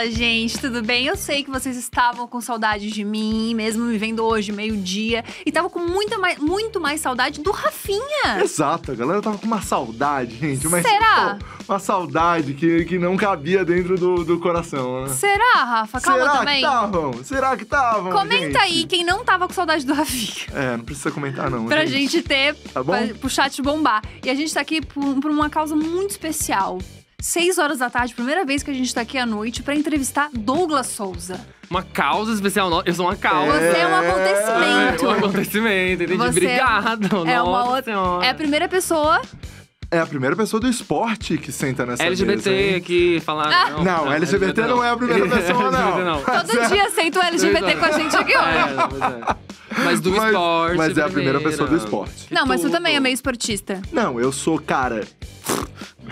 Fala, gente, tudo bem? Eu sei que vocês estavam com saudades de mim, mesmo me vendo hoje, meio-dia, e tava com muita mais, muito mais saudade do Rafinha. Exato, a galera tava com uma saudade, gente. Mas, Será? Pô, uma saudade que, que não cabia dentro do, do coração, né? Será, Rafa? Calma Será também. Será que estavam? Será que estavam? Comenta gente? aí quem não tava com saudade do Rafinha. É, não precisa comentar, não. pra gente, gente ter, tá bom? Pra, pro chat bombar. E a gente tá aqui por, por uma causa muito especial. 6 horas da tarde, primeira vez que a gente tá aqui à noite, para entrevistar Douglas Souza. Uma causa especial Eu sou uma causa. Você é um acontecimento. É um acontecimento, entendi. Você Obrigado. É, uma outra, é a primeira pessoa é a primeira pessoa do esporte que senta nessa LGBT mesa, que falaram. Ah. Não, não, LGBT, não. não é a primeira é pessoa, não. Todo é. dia senta o LGBT é. com a gente aqui, ó. É, é. mas do mas, esporte. Mas é a primeira pessoa do esporte. Não, mas tu também é meio esportista. Não, eu sou cara.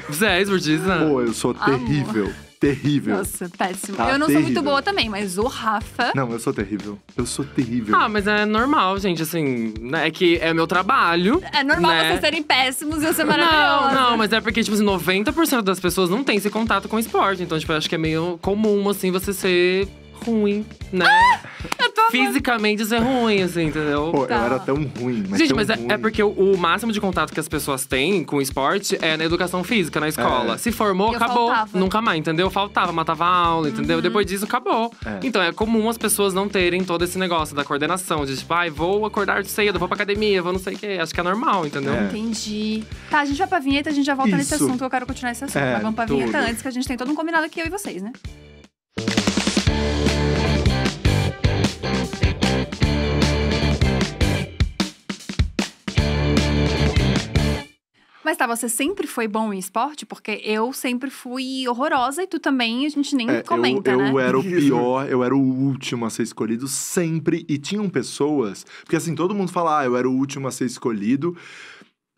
Você é esportista? Pô, eu sou terrível. Amor terrível. Nossa, péssimo. Tá eu não terrível. sou muito boa também, mas o Rafa. Não, eu sou terrível. Eu sou terrível. Ah, mas é normal, gente, assim. Né, é que é meu trabalho. É normal né? vocês serem péssimos e eu ser maravilhosa. Não, não, mas é porque, tipo assim, 90% das pessoas não tem esse contato com esporte. Então, tipo, eu acho que é meio comum, assim, você ser ruim, né? Ah, tô... Fisicamente isso é ruim, assim, entendeu? Pô, tá. eu era tão ruim, mas Gente, mas é, é ruim. é, porque o, o, máximo de contato que as pessoas têm com o esporte é na educação física, na escola. É. Se formou, eu acabou. Faltava. Nunca mais, entendeu? Faltava, matava a aula, entendeu? Uhum. Depois disso, acabou. É. Então é comum as pessoas não terem todo esse negócio da coordenação, de tipo, ai, ah, vou acordar cedo, vou pra academia, vou não sei o quê. Acho que é normal, entendeu? É. Entendi. Tá, a gente vai pra vinheta, a gente já volta isso. nesse assunto, eu quero continuar esse assunto. É, mas vamos pra tudo. vinheta antes, que a gente tem todo um combinado aqui, eu e vocês, né? Mas tá, você sempre foi bom em esporte? Porque eu sempre fui horrorosa e tu também, a gente nem é, comenta, eu, né? Eu era o pior, eu era o último a ser escolhido sempre. E tinham pessoas... Porque assim, todo mundo fala, ah, eu era o último a ser escolhido.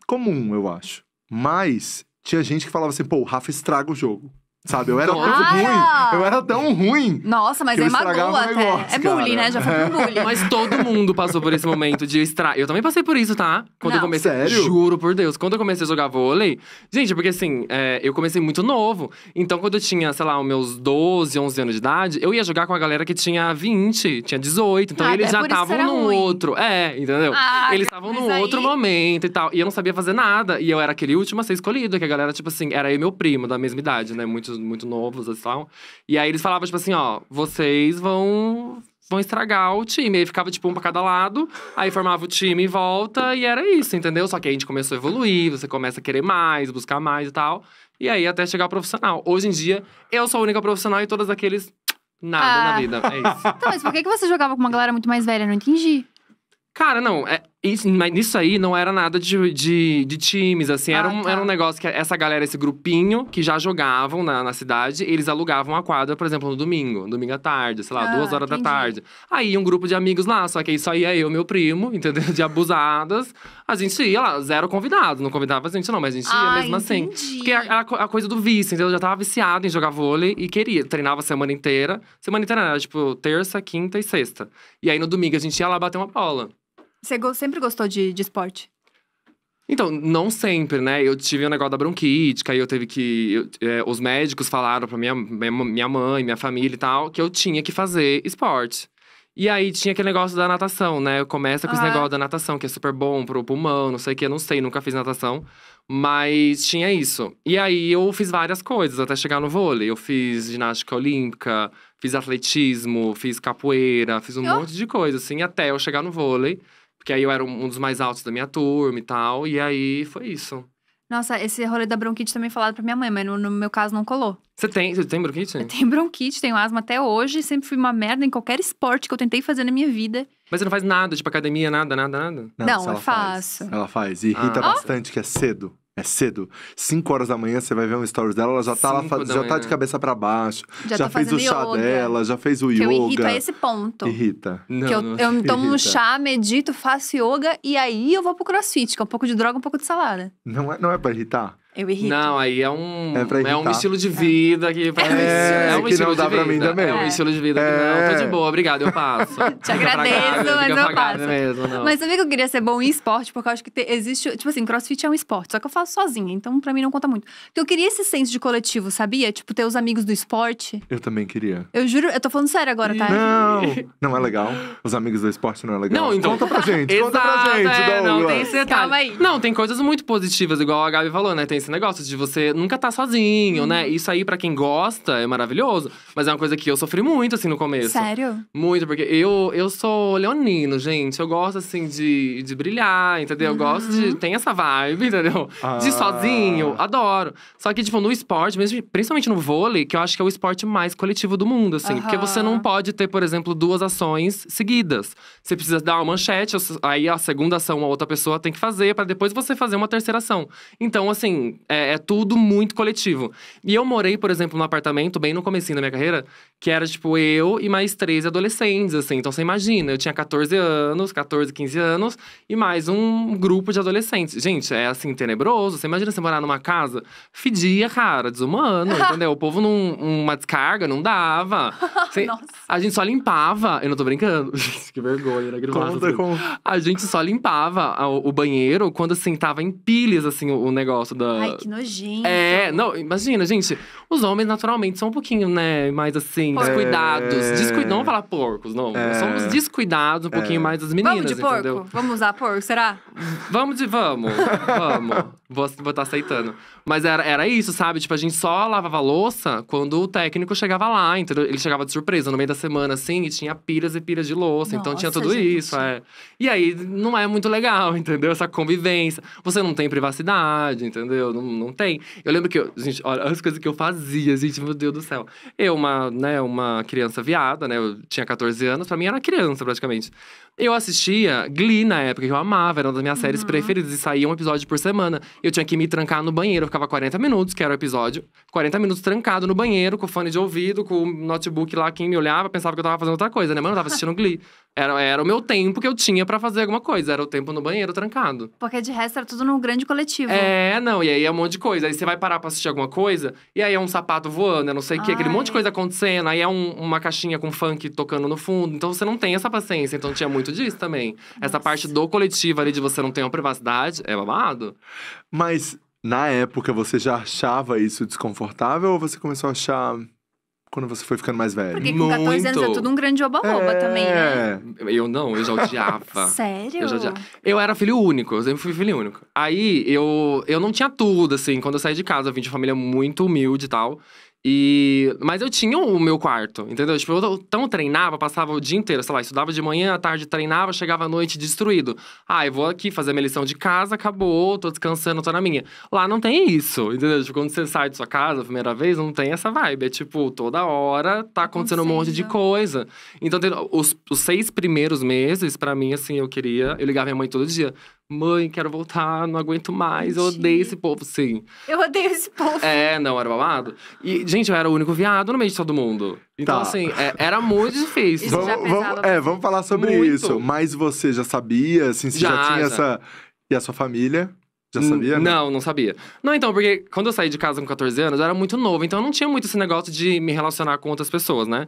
Comum, eu acho. Mas tinha gente que falava assim, pô, o Rafa estraga o jogo. Sabe, eu era Nossa. tão ruim. Eu era tão ruim. Nossa, mas é magoa até. Negócio, é bullying, né? Já foi é. um bullying. Mas todo mundo passou por esse momento de extrair. Eu também passei por isso, tá? Quando Não. eu comecei. Sério? Juro por Deus. Quando eu comecei a jogar vôlei. Gente, porque assim, é, eu comecei muito novo. Então, quando eu tinha, sei lá, os meus 12, 11 anos de idade, eu ia jogar com a galera que tinha 20, tinha 18. Então, ah, eles é já estavam no ruim. outro. É, entendeu? Ah, eles estavam num aí... outro momento e tal. E eu não sabia fazer nada. E eu era aquele último a ser escolhido, que a galera, tipo assim, era eu e meu primo da mesma idade, né? Muitos muito, muito novos e tal. E aí eles falavam, tipo assim, ó, vocês vão vão estragar o time. Aí ficava, tipo, um pra cada lado, aí formava o time e volta, e era isso, entendeu? Só que a gente começou a evoluir, você começa a querer mais, buscar mais e tal. E aí até chegar ao profissional. Hoje em dia, eu sou a única profissional e todos aqueles. Nada ah. na vida. É isso. Então, mas por que, que você jogava com uma galera muito mais velha? Eu não entendi. Cara, não, é, isso, mas nisso aí não era nada de, de, de times, assim. Ah, era, um, tá. era um negócio que essa galera, esse grupinho que já jogavam na, na cidade, eles alugavam a quadra, por exemplo, no domingo. Domingo à tarde, sei lá, ah, duas horas entendi. da tarde. Aí um grupo de amigos lá, só que aí só é ia eu meu primo, entendeu? De abusadas. A gente ia lá, zero convidado Não convidava a gente, não, mas a gente ia ah, mesmo assim. entendi. assim. Porque era a, a coisa do vício, entendeu? Eu já tava viciado em jogar vôlei e queria. Treinava a semana inteira. Semana inteira né? era tipo terça, quinta e sexta. E aí no domingo a gente ia lá bater uma bola. Você sempre gostou de, de esporte? Então, não sempre, né? Eu tive um negócio da bronquite, aí eu teve que. Eu, é, os médicos falaram pra minha, minha mãe, minha família e tal, que eu tinha que fazer esporte. E aí tinha aquele negócio da natação, né? Começa com uhum. esse ah. negócio da natação, que é super bom pro pulmão, não sei o que, eu não sei, nunca fiz natação. Mas tinha isso. E aí eu fiz várias coisas até chegar no vôlei. Eu fiz ginástica olímpica, fiz atletismo, fiz capoeira, fiz um oh. monte de coisa, assim, até eu chegar no vôlei. Porque aí eu era um dos mais altos da minha turma e tal. E aí foi isso. Nossa, esse rolê da bronquite também é falado pra minha mãe, mas no, no meu caso não colou. Você tem, você tem bronquite? Eu tenho bronquite, tenho asma até hoje, sempre fui uma merda em qualquer esporte que eu tentei fazer na minha vida. Mas você não faz nada, tipo academia, nada, nada, nada? Não, não eu faço. Faz. Ela faz, e irrita ah. bastante que é cedo. É cedo. 5 horas da manhã você vai ver um stories dela, ela já tá, lá, já tá de cabeça para baixo, já, já tá fez o chá yoga, dela, já fez o que yoga. Que eu irrito a esse ponto. Irrita. Não, que eu, não. eu tomo irrita. um chá, medito, faço yoga e aí eu vou pro crossfit, que é um pouco de droga, um pouco de salada. Não é, não é pra irritar? Eu irrito. Não, aí é um, é, é um estilo de vida que pra é, é um que estilo não dá de vida. pra mim também. É um estilo de vida é. que não, tô de boa, obrigado, eu passo. Te agradeço, mas eu passo. Mesmo, não. Mas sabia que eu queria ser bom em esporte, porque eu acho que te, existe, tipo assim, crossfit é um esporte, só que eu faço sozinha, então pra mim não conta muito. Porque eu queria esse senso de coletivo, sabia? Tipo, ter os amigos do esporte. Eu também queria. Eu juro, eu tô falando sério agora, tá? Não, não é legal. Os amigos do esporte não é legal. Não, então... Conta pra gente, Exato, conta pra gente, é, Não, tem esse Calma aí. Não, tem coisas muito positivas, igual a Gabi falou, né? Tem esse negócio de você nunca tá sozinho, hum. né? Uhum. Isso aí, para quem gosta, é maravilhoso. Mas é uma coisa que eu sofri muito, assim, no começo. Sério? Muito, porque eu, eu sou leonino, gente. Eu gosto, assim, de, de brilhar, entendeu? Uhum. Eu gosto de… Uhum. Tem essa vibe, entendeu? Ah. De sozinho, adoro. Só que, tipo, no esporte, mesmo, principalmente no vôlei, que eu acho que é o esporte mais coletivo do mundo, assim. Uhum. Porque você não pode ter, por exemplo, duas ações seguidas. Você precisa dar uma manchete, aí a segunda ação a outra pessoa tem que fazer, para depois você fazer uma terceira ação. Então, assim, é, é, tudo muito coletivo. E eu morei, por exemplo, num apartamento, bem no começo da minha carreira, que era, tipo, eu e mais 13 adolescentes, assim. Então, você imagina, eu tinha 14 anos, 14, 15 anos, e mais um grupo de adolescentes. Gente, é, assim, tenebroso. Você imagina você morar numa casa? Fedia, cara, desumano, entendeu? O povo não… Uma descarga, não dava. Você, a gente só limpava… Eu não tô brincando. que vergonha, né? Conta, assim. com A gente só limpava o banheiro quando, assim, tava em pilhas, assim, o negócio da, Ai, que nojinho. É, não, imagina, gente. Os homens, naturalmente, são um pouquinho, né, mais assim, é. descuidados. É... Descuid... Não vamos falar porcos, não. É... Somos descuidados um pouquinho é... mais as meninas, Vamos de porco? Vamos usar porco, será? Vamos de… Vamos, vamos. Vou estar tá aceitando. Mas era, era isso, sabe? Tipo, a gente só lavava louça quando o técnico chegava lá, entendeu? Ele chegava de surpresa no meio da semana, assim, e tinha pilhas e pilhas de louça. Nossa, então tinha tudo gente. isso, é. E aí, não é muito legal, entendeu? Essa convivência. Você não tem privacidade, entendeu? entendeu? Não, não tem. Eu lembro que, eu, gente, olha as coisas que eu fazia, gente, meu Deus do céu. Eu, uma, né, uma criança viada, né? Eu tinha 14 anos, pra mim era criança praticamente. Eu assistia Glee na época, que eu amava, era uma das minhas uhum. séries preferidas, e saía um episódio por semana. Eu tinha que me trancar no banheiro, eu ficava 40 minutos, que era o episódio. 40 minutos trancado no banheiro, com fone de ouvido, com o notebook lá, quem me olhava pensava que eu tava fazendo outra coisa, né? Mas eu tava assistindo Glee. Era, era o meu tempo que eu tinha para fazer alguma coisa. Era o tempo no banheiro trancado. Porque de resto era tudo num grande coletivo. É, não. E aí é um monte de coisa. Aí você vai parar pra assistir alguma coisa, e aí é um sapato voando, é não sei o quê, aquele monte de coisa acontecendo. Aí é um, uma caixinha com funk tocando no fundo. Então você não tem essa paciência. Então tinha muito muito disso também. Nossa. Essa parte do coletivo ali de você não ter uma privacidade é babado. Mas na época você já achava isso desconfortável ou você começou a achar quando você foi ficando mais velho. Porque com Muito. 14 anos é tudo um grande oba-oba é. também, né? Eu não, eu já odiava. Sério? Eu, já odiava. eu era filho único, eu sempre fui filho único. Aí eu, eu não tinha tudo, assim, quando eu saí de casa, eu vim de família muito humilde e tal. E... Mas eu tinha o meu quarto, entendeu? Tipo, eu tão treinava, passava o dia inteiro, sei lá, estudava de manhã, à tarde treinava, chegava à noite destruído. Ah, eu vou aqui fazer minha lição de casa, acabou, tô descansando, tô na minha. Lá não tem isso, entendeu? Tipo, quando você sai de sua casa a primeira vez, não tem essa vibe. É tipo, toda hora tá acontecendo um monte de coisa. Então, os, os seis primeiros meses, para mim, assim, eu queria. Eu ligava minha mãe todo dia. Mãe, quero voltar, não aguento mais, eu odeio esse povo, sim. Eu odeio esse povo. É, não, era babado. E, gente, eu era o único viado no meio de todo mundo. Então, Tá. assim, é- era muito difícil. Isso já vamos, é, vamos falar sobre Muito. isso. Mas você já sabia, assim, você já, Já, tinha já. essa. E a sua família? Já sabia? né? Não, não sabia. Não, então, porque quando eu saí de casa com 14 anos, eu era muito novo. Então, eu não tinha muito esse negócio de me relacionar com outras pessoas, né?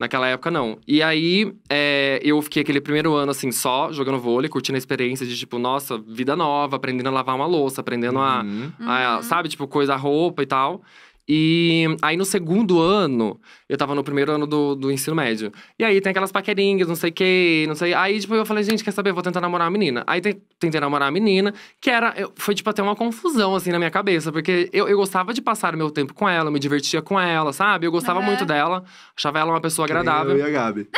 Naquela época, não. E aí, é, eu fiquei aquele primeiro ano, assim, só jogando vôlei, curtindo a experiência de, tipo, nossa, vida nova, aprendendo a lavar uma louça, aprendendo uhum. a, a uhum. sabe, tipo, coisa, roupa e tal. E aí no segundo ano, eu tava no primeiro ano do, do ensino médio. E aí tem aquelas paquerinhas, não sei o que, não sei. Aí, tipo, eu falei, gente, quer saber? Vou tentar namorar a menina. Aí tentei namorar a menina, que era. foi, tipo, até uma confusão, assim, na minha cabeça, porque eu, eu gostava de passar o meu tempo com ela, eu me divertia com ela, sabe? Eu gostava uhum. muito dela, achava ela uma pessoa agradável. Eu e a Gabi.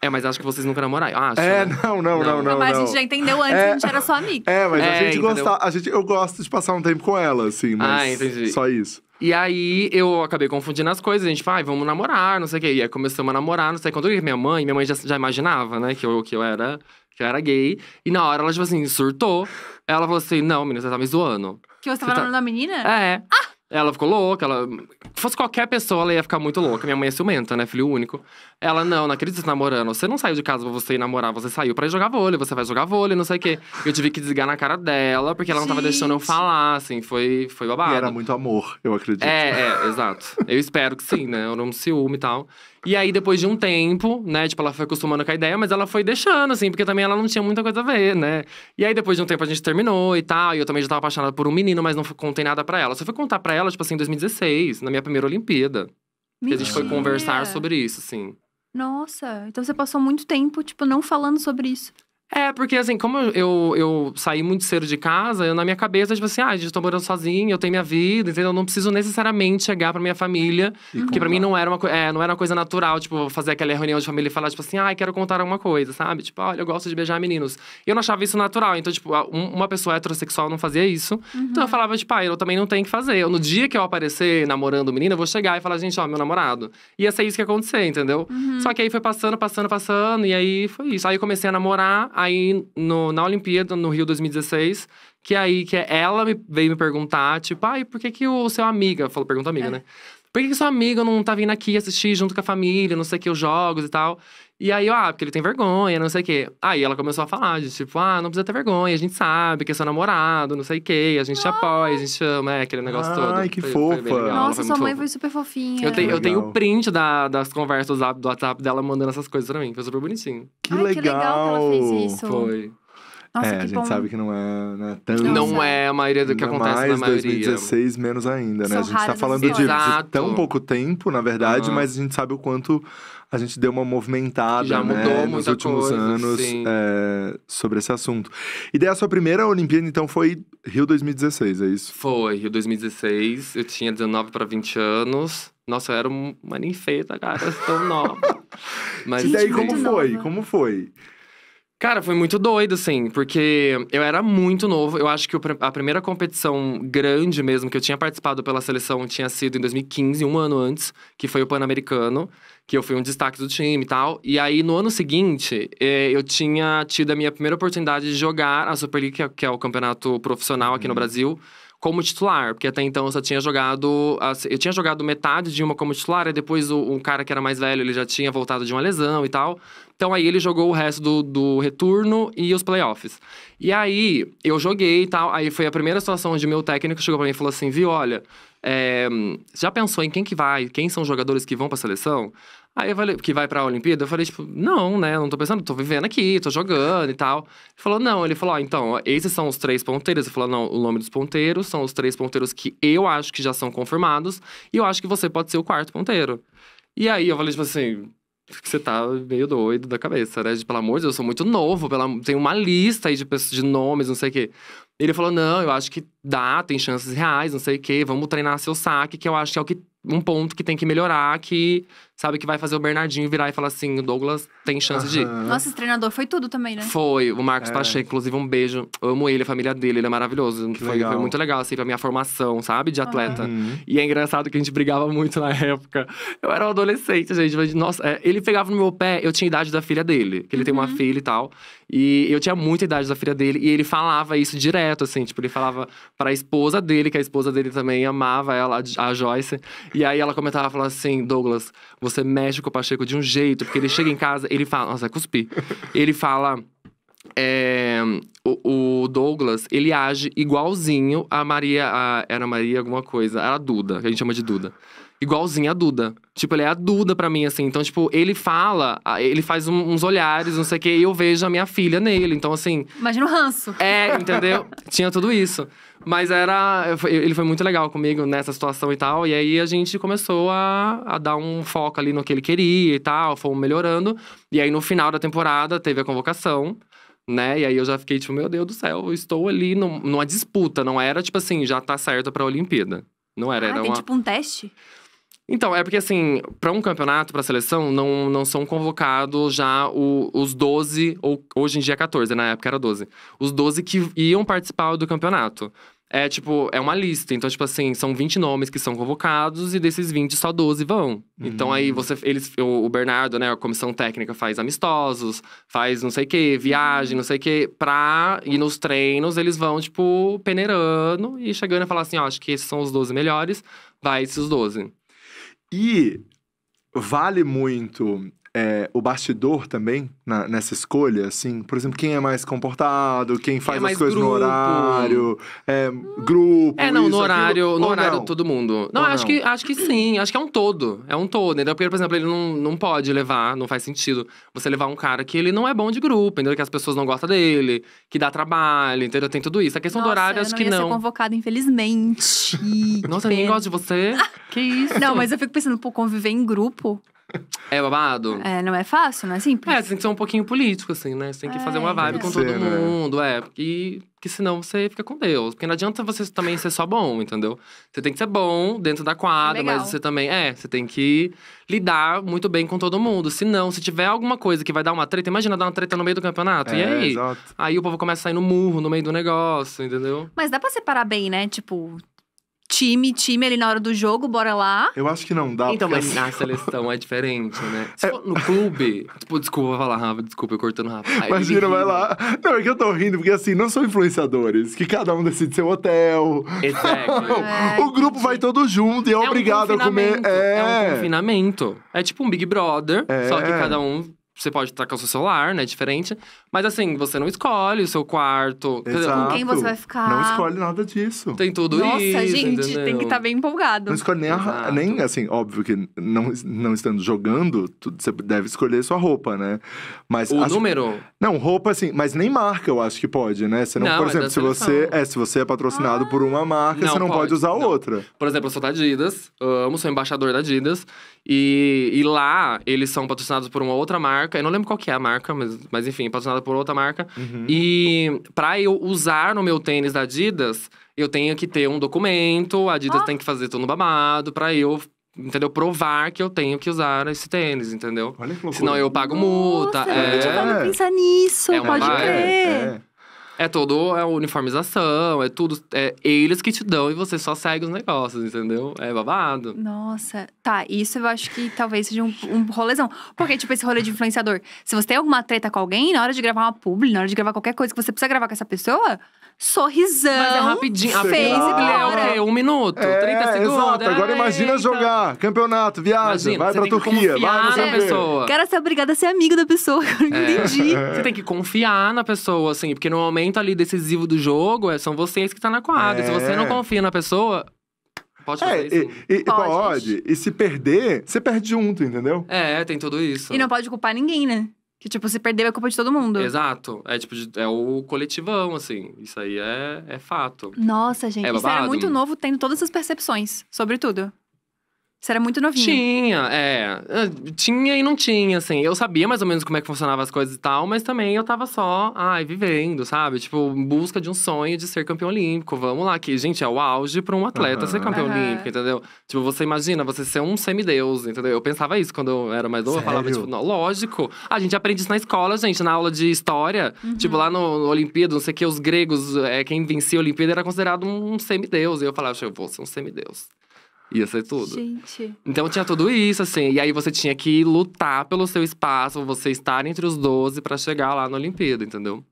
É, mas acho que vocês nunca namoraram. Acho. É, né? não, não, não, não, não. Mas não. a gente já entendeu antes, é... a gente era só amiga. É, mas é, a gente gostava. A gente, eu gosto de passar um tempo com ela, assim, mas ah, entendi. só isso. E aí eu acabei confundindo as coisas, a gente, vai, ah, vamos namorar, não sei o quê. E aí começamos a namorar, não sei quando eu minha mãe, minha mãe já, já imaginava, né, que eu, que eu era que eu era gay. E na hora ela, tipo assim, surtou. Ela falou assim: não, menina, você tá me zoando. Que você, você tava tá... namorando uma menina? É. Ah! Ela ficou louca, ela. Se fosse qualquer pessoa, ela ia ficar muito louca. Minha mãe é ciumenta, né? Filho único. Ela, não, não acredito namorando. Você não saiu de casa pra você ir namorar, você saiu pra ir jogar vôlei, você vai jogar vôlei, não sei o quê. Eu tive que desligar na cara dela, porque ela não tava deixando eu falar, assim, foi, foi babado. E era muito amor, eu acredito. É, é, exato. Eu espero que sim, né? Eu não ciúme e tal. E aí, depois de um tempo, né? Tipo, ela foi acostumando com a ideia, mas ela foi deixando, assim, porque também ela não tinha muita coisa a ver, né? E aí, depois de um tempo, a gente terminou e tal. E eu também já tava apaixonada por um menino, mas não contei nada para ela. Só fui contar para ela, tipo assim, em 2016, na minha primeira Olimpíada. Que a gente foi conversar sobre isso, assim. Nossa, então você passou muito tempo, tipo, não falando sobre isso. É, porque assim, como eu, eu saí muito cedo de casa, eu na minha cabeça, tipo assim, ah, gente, eu tô morando sozinho, eu tenho minha vida, entendeu? Eu não preciso necessariamente chegar pra minha família. porque para mim não era, uma, é, não era uma coisa natural, tipo, fazer aquela reunião de família e falar, tipo assim, ah, quero contar alguma coisa, sabe? Tipo, olha, eu gosto de beijar meninos. E eu não achava isso natural. Então, tipo, uma pessoa heterossexual não fazia isso. Uhum. Então eu uhum. falava, tipo, ah, eu também não tenho que fazer. Eu, no dia que eu aparecer namorando o menino, eu vou chegar e falar, gente, ó, meu namorado. Ia ser isso que ia acontecer, entendeu? Uhum. Só que aí foi passando, passando, passando, e aí foi isso. Aí eu comecei a namorar aí no, na Olimpíada, no Rio 2016, que é aí que é ela me, veio me perguntar, tipo, ai, ah, por que, que o seu amiga, falou pergunta amiga, é. né? por que seu amigo não tá vindo aqui assistir junto com a família, não sei o que, os jogos e tal? E aí, ah, porque ele tem vergonha, não sei o quê. Aí ela começou a falar de tipo, ah, não precisa ter vergonha, a gente sabe que é seu namorado, não sei o quê, a gente te apoia, a gente chama, é, aquele negócio Ai, todo. Ai, que foi, fofa. Foi legal, Nossa, sua mãe fofa. foi super fofinha. Eu tenho, eu tenho o print da, das conversas do WhatsApp dela mandando essas coisas pra mim, foi super bonitinho. Que Ai, legal. que legal que ela fez isso. Foi. Nossa, é, a gente bom. sabe que não é, né, tão... Não é a maioria do que é acontece mais na maioria. 2016, menos ainda, né? São a gente tá falando de, de, tão pouco tempo, na verdade, uhum. mas a gente sabe o quanto a gente deu uma movimentada Já né, mudou né, nos últimos coisa, anos é, sobre esse assunto. E daí a sua primeira Olimpíada, então, foi Rio 2016, é isso? Foi, Rio 2016. Eu tinha 19 para 20 anos. Nossa, eu era uma ninfeta, cara, tão nova. Mas, e daí como foi? Como foi? Cara, foi muito doido, assim, porque eu era muito novo. Eu acho que a primeira competição grande mesmo que eu tinha participado pela seleção tinha sido em 2015, um ano antes, que foi o Pan-Americano, que eu fui um destaque do time e tal. E aí, no ano seguinte, eh, eu tinha tido a minha primeira oportunidade de jogar a Superliga, é, que é o campeonato profissional aqui uhum. no Brasil como titular, porque até então eu só tinha jogado. Eu tinha jogado metade de uma como titular, e depois o, cara que era mais velho ele já tinha voltado de uma lesão e tal. Então aí ele jogou o resto do, do retorno e os playoffs. E aí eu joguei e tal. Aí foi a primeira situação onde meu técnico chegou para mim e falou assim: viu, olha, é, já pensou em quem que vai? Quem são os jogadores que vão pra seleção? Aí eu falei, que vai pra Olimpíada? Eu falei, tipo, não, né? Não tô pensando, tô vivendo aqui, tô jogando e tal. Ele falou, não. Ele falou, ó, então, esses são os três ponteiros. Eu falou, não, o nome dos ponteiros são os três ponteiros que eu acho que já são confirmados. E eu acho que você pode ser o quarto ponteiro. E aí eu falei, tipo assim, você tá meio doido da cabeça, né? pelo amor de Deus, eu sou muito novo, pela... tem uma lista aí de, de nomes, não sei o quê. Ele falou: não, eu acho que dá, tem chances reais, não sei o quê, vamos treinar seu saque, que eu acho que é o que um ponto que tem que melhorar, que sabe que vai fazer o Bernardinho virar e falar assim: o Douglas tem chance de. Nossa, esse treinador foi tudo também, né? Foi. O Marcos é. Pacheco, inclusive, um beijo. amo ele, a família dele, ele é maravilhoso. Foi, foi, muito legal, assim, pra minha formação, sabe, de atleta. Uhum. E é engraçado que a gente brigava muito na época. Eu era um adolescente, gente. Mas, nossa, é, ele pegava no meu pé, eu tinha idade da filha dele, que ele uhum. tem uma uhum. filha e tal. E eu tinha muita idade da filha dele, e ele falava isso direto, assim, tipo, ele falava pra esposa dele, que a esposa dele também amava ela, a Joyce. E aí ela comentava, falava assim, Douglas, você mexe com o Pacheco de um jeito, porque ele chega em casa, ele fala, nossa, cuspi. Ele fala, é, o, o, Douglas, ele age igualzinho a Maria, a, era Maria alguma coisa, era a Duda, que a gente chama de Duda igualzinho a Duda. Tipo, ele é a Duda pra mim, assim. Então, tipo, ele fala, ele faz um, uns olhares, não sei o quê, e eu vejo a minha filha nele. Então, assim. Imagina o ranço. É, entendeu? Tinha tudo isso. Mas era. Ele foi muito legal comigo nessa situação e tal. E aí a gente começou a, a dar um foco ali no que ele queria e tal. Fomos melhorando. E aí no final da temporada teve a convocação né? E aí eu já fiquei tipo, meu Deus do céu, eu estou ali numa disputa. Não era tipo assim, já tá certo pra Olimpíada. Não era, ah, era tem uma... tipo um teste? Então, é porque assim, para um campeonato, para seleção, não, não são convocados já o, os 12, ou hoje em dia 14, é na época era 12. Os 12 que iam participar do campeonato. É tipo, é uma lista. Então, tipo assim, são 20 nomes que são convocados e desses 20, só 12 vão. Uhum. Então aí hum. você. Eles, o Bernardo, né, a comissão técnica faz amistosos, faz não sei o quê, viagem, não sei o quê, pra. ir nos treinos eles vão, tipo, peneirando e chegando a falar assim: ó, oh, acho que esses são os 12 melhores, vai esses 12. E vale muito é, o bastidor também na, nessa escolha, assim, por exemplo, quem é mais comportado, quem faz quem é as coisas grupo. no horário, é, grupo. É, não, isso, no horário, aquilo, no horário não? todo mundo. Não, acho, não? Que, acho que sim, acho que é um todo. É um todo, entendeu? Porque, por exemplo, ele não, não pode levar, não faz sentido você levar um cara que ele não é bom de grupo, entendeu? Que as pessoas não gostam dele, que dá trabalho, entendeu? Tem tudo isso. A questão Nossa, do horário, acho que não. Eu não ser convocado, infelizmente. Nossa, ninguém gosta de você? que isso? Não, mas eu fico pensando, pô, conviver em grupo. É babado? É, não é fácil, não é simples. É, você tem que ser um pouquinho político, assim, né? Você tem que é, fazer uma vibe com ser, todo né? mundo, é. Porque, que senão você fica com Deus. Porque não adianta você também ser só bom, entendeu? Você tem que ser bom dentro da quadra, Legal. mas você também. É, você tem que lidar muito bem com todo mundo. Se não, se tiver alguma coisa que vai dar uma treta, imagina dar uma treta no meio do campeonato. É, e aí? Exato. Aí o povo começa a sair no murro no meio do negócio, entendeu? Mas dá pra separar bem, né? Tipo, time, time ali na hora do jogo, bora lá. Eu acho que não dá. Então, mas assim... na seleção é diferente, né? É... no clube. Tipo, desculpa, vai falar, Rafa, desculpa, eu cortando Rafa. Ai, Imagina, vai lá. Não, é que eu tô rindo, porque assim, não são influenciadores, que cada um decide seu hotel. Exato. é, o grupo vai todo junto e é, é obrigado um a comer. É... é um é. confinamento. É tipo um Big Brother, é. só que cada um você pode estar com o seu celular, né? Diferente. Mas assim, você não escolhe o seu quarto. Exato. Com quem você vai ficar. Não escolhe nada disso. Tem tudo Nossa, isso. Nossa, gente, entendeu? tem que estar tá bem empolgado. Não escolhe nem, a, nem assim, óbvio que não, não estando jogando, tu, você deve escolher sua roupa, né? Mas o acho, número? Não, roupa assim, mas nem marca eu acho que pode, né? Você não, não por é exemplo, é se você é, se você é patrocinado ah. por uma marca, não, você não pode, pode usar não. outra. Por exemplo, eu sou da Adidas, amo, sou embaixador da Adidas. E, e, lá eles são patrocinados por uma outra marca. Eu não lembro qual que é a marca, mas, mas enfim, patrocinado por outra marca. Uhum. E para eu usar no meu tênis da Adidas, eu tenho que ter um documento, a Adidas ah. tem que fazer tudo no babado para eu entendeu? Provar que eu tenho que usar esse tênis, entendeu? Olha que Senão eu pago multa. Nossa, é... eu não pensar nisso, é pode crer. é. é. É todo é uniformização, é tudo. É eles que te dão e você só segue os negócios, entendeu? É babado. Nossa, tá. Isso eu acho que talvez seja um, um rolezão. Porque, tipo, esse rolê de influenciador. Se você tem alguma treta com alguém, na hora de gravar uma publi, na hora de gravar qualquer coisa que você precisa gravar com essa pessoa, sorrisão. Mas é rapidinho. A fez ah, é o quê? Um minuto, é, 30 segundos. Exato. Agora é, imagina jogar campeonato, viagem, imagina, vai pra Turquia, vai não na pessoa. Quero ser obrigada obrigado a ser amigo da pessoa. Eu não é. entendi. Você tem que confiar na pessoa, assim, porque normalmente momento ali decisivo do jogo, é, são vocês que estão tá na quadra. É. Se você não é. confia na pessoa, Pode fazer é, isso. E, e pode. pode. E se perder, você perde junto, entendeu? É, tem tudo isso. E não pode culpar ninguém, né? Que, tipo, se perder é culpa de todo mundo. Exato. É, tipo, é o coletivão, assim. Isso aí é, é fato. Nossa, gente. É isso era muito novo tendo todas essas percepções sobre tudo. Você era muito novinha Tinha, é. Ah, tinha e não tinha, assim. Eu sabia mais ou menos como é que funcionava as coisas e tal, mas também eu tava só, ai, vivendo, sabe? Tipo, em busca de um sonho de ser campeão olímpico. Vamos lá, que, gente, é o auge pra um atleta uhum. ser campeão uhum. olímpico, entendeu? Tipo, você imagina você ser um semideus, entendeu? Eu pensava isso quando eu era mais novo. Eu falava, tipo, não, lógico. A gente aprende isso na escola, gente, na aula de história. Uhum. Tipo, lá no, no Olimpíada, não sei o que, os gregos, é, quem vencia a Olimpíada era considerado um semideus. E eu falava, eu vou ser um semideus. Ia ser tudo. Gente. Então tinha tudo isso, assim. E aí você tinha que lutar pelo seu espaço, você estar entre os 12 para chegar lá na Olimpíada, entendeu?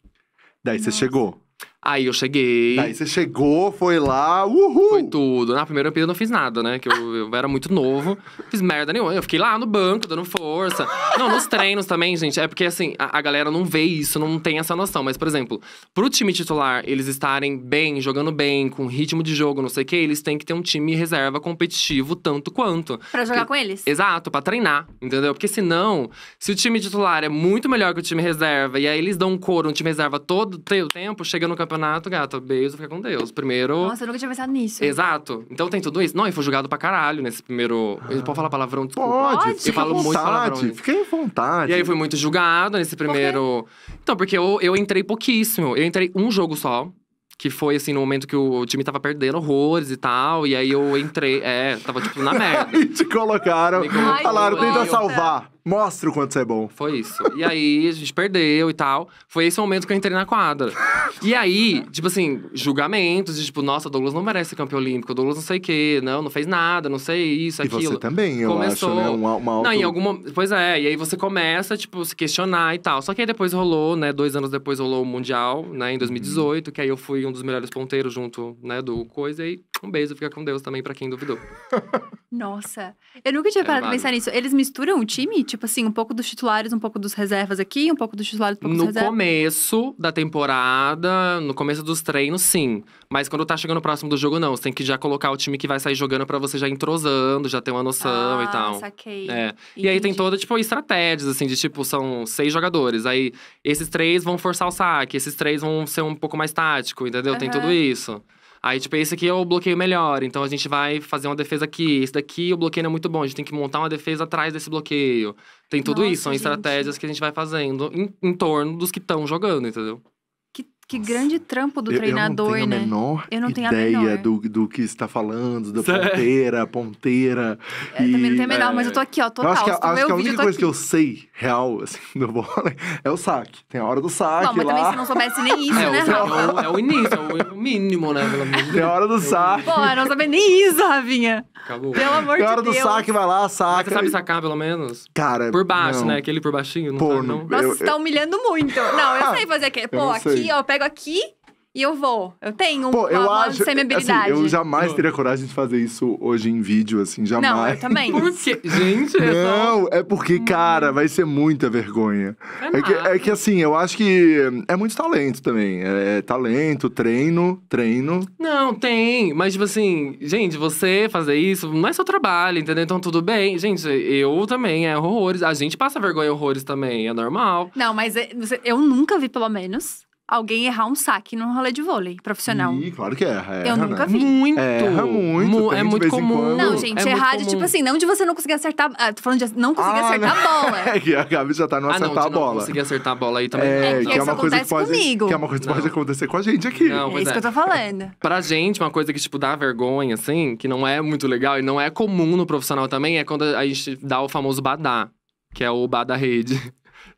Daí Nossa. você chegou. Aí eu cheguei. Aí você chegou, foi lá, uhul! Foi tudo. Na primeira Olimpíada eu não fiz nada, né? Que eu, eu era muito novo, fiz merda nenhuma. Eu fiquei lá no banco, dando força. não, nos treinos também, gente. É porque, assim, a, a, galera não vê isso, não tem essa noção. Mas, por exemplo, pro time titular, eles estarem bem, jogando bem, com ritmo de jogo, não sei o quê, eles têm que ter um time reserva competitivo tanto quanto. Pra jogar porque, com eles? Exato, pra treinar, entendeu? Porque senão, se o time titular é muito melhor que o time reserva, e aí eles dão um coro no time reserva todo o tempo, chega no campeonato campeonato, gata. Beijo, fica com Deus. Primeiro. Nossa, eu nunca tinha pensado nisso. Exato. Então tem tudo isso. Não, e foi julgado pra caralho nesse primeiro. Ah. Ele pode falar palavrão, desculpa. Pode, eu fica falo à muito palavrão. Né? Fiquei à vontade. E aí foi muito julgado nesse primeiro. Por então, porque eu, eu entrei pouquíssimo. Eu entrei um jogo só. Que foi, assim, no momento que o time tava perdendo horrores e tal. E aí eu entrei. É, tava, tipo, na merda. e te colocaram. colocaram falaram, tenta salvar. Mostra o quanto você é bom. Foi isso. E aí, a gente perdeu e tal. Foi esse momento que eu entrei na quadra. E aí, tipo assim, julgamentos de tipo, nossa, Douglas não merece ser campeão olímpico, Douglas não sei o quê, não, não fez nada, não sei isso, e aquilo. E você também, eu Começou... acho, né? Uma, uma auto... Não, em alguma... Pois é, e aí você começa, tipo, se questionar e tal. Só que aí depois rolou, né, dois anos depois rolou o Mundial, né, em 2018, hum. que aí eu fui um dos melhores ponteiros junto, né, do coisa, e um beijo, fica com Deus também para quem duvidou. Nossa, eu nunca tinha é parado de pensar nisso. Eles misturam o time? Tipo assim, um pouco dos titulares, um pouco dos reservas aqui, um pouco dos titulares, um pouco no dos reservas? No começo da temporada, no começo dos treinos, sim. Mas quando tá chegando próximo do jogo, não. Você tem que já colocar o time que vai sair jogando para você já entrosando, já ter uma noção ah, e tal. saquei. É. E aí tem toda, tipo, estratégias, assim, de tipo, são seis jogadores. Aí esses três vão forçar o saque, esses três vão ser um pouco mais tático, entendeu? Uhum. Tem tudo isso. Aí, tipo, esse aqui é o bloqueio melhor, então a gente vai fazer uma defesa aqui. Esse daqui o bloqueio não é muito bom, a gente tem que montar uma defesa atrás desse bloqueio. Tem tudo Nossa, isso, são gente. estratégias que a gente vai fazendo em, em torno dos que estão jogando, entendeu? Que grande trampo do eu, treinador, né? eu não tenho a menor ideia do, do que está falando, da ponteira, ponteira. É, e, também não tem a menor, é... mas eu tô é. aqui, ó, total. Eu acho que, acho que a única coisa aqui. que eu sei, real, assim, do vôlei, é o saque. Tem a hora do saque não, mas lá. também se não soubesse nem isso, é, né, Rafa? É, é o início, é o mínimo, né? Pelo amor Tem a hora do saque. Pô, não sabia nem isso, Ravinha. Acabou. Pelo amor de Deus. Tem a hora do saque, vai lá, saca. Mas você sabe sacar, pelo menos? Cara, Por baixo, não. né? Aquele por baixinho, não Pô, sabe, não. Nossa, você tá humilhando muito. Não, eu ah, sei fazer aquele. Pô, aqui, ó, pega chego aqui e eu vou. Eu tenho Pô, uma, eu uma acho, assim, semiabilidade. Assim, eu jamais teria coragem de fazer isso hoje em vídeo, assim, jamais. Não, eu também. Por quê? Gente, Não, tô... é porque, hum. cara, vai ser muita vergonha. É, é, que, é, que, assim, eu acho que é muito talento também. É, é, talento, treino, treino. Não, tem. Mas, tipo assim, gente, você fazer isso não é seu trabalho, entendeu? Então, tudo bem. Gente, eu também é horrores. A gente passa vergonha horrores também, é normal. Não, mas é, eu nunca vi, pelo menos alguém errar um saque num rolê de vôlei profissional. Ih, claro que erra. erra eu nunca né? vi. Muito. Erra muito. Mu é muito comum. Não, é gente, é errar de tipo assim, não de você não conseguir acertar. Ah, tô falando de não conseguir ah, acertar a bola. é que a Gabi já tá no ah, acertar não, a bola. Não conseguir acertar a bola aí também. É, é que, que é uma coisa que pode, comigo. Que é uma coisa que não. pode acontecer com a gente aqui. Não, é isso é. que eu tô falando. pra gente, uma coisa que, tipo, dá vergonha, assim, que não é muito legal e não é comum no profissional também, é quando a gente dá o famoso badá, que é o badá rede.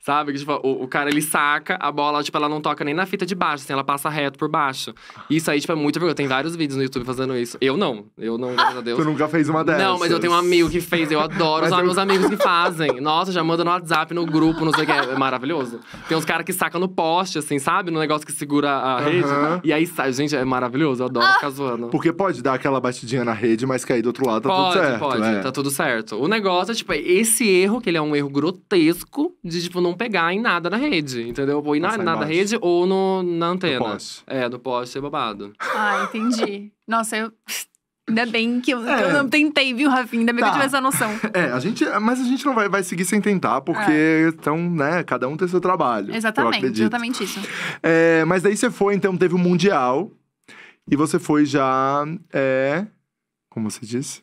Sabe? Que, tipo, o, o, cara, ele saca a bola, tipo, ela não toca nem na fita de baixo, assim, ela passa reto por baixo. Isso aí, tipo, é muito vergonha. Tem vários vídeos no YouTube fazendo isso. Eu não. Eu não, graças a Deus. Tu nunca fez uma dessas? Não, mas eu tenho um amigo que fez. Eu adoro os eu... meus amigos que fazem. Nossa, já manda no WhatsApp, no grupo, não sei o que. É maravilhoso. Tem uns caras que sacam no poste, assim, sabe? No negócio que segura a uhum. rede. E aí, gente, é maravilhoso. Eu adoro ficar zoando. Porque pode dar aquela batidinha na rede, mas cair do outro lado tá pode, tudo certo. Pode, pode. Né? Tá tudo certo. O negócio é, tipo, esse erro, que ele é um erro grotesco, de, tipo, não não pegar em nada na rede, entendeu? Ou em na, nada na rede ou no, na antena. Do poste. É, do poste ser é babado. Ah, entendi. Nossa, eu. Ainda bem que eu, é. que eu, é. não tentei, viu, Rafinha? Ainda bem tá. que eu tá. tive essa noção. É, a gente, mas a gente não vai, vai seguir sem tentar, porque é. então, né, cada um tem seu trabalho. Exatamente, exatamente isso. É, mas daí você foi, então, teve o Mundial. E você foi já. É, como você disse?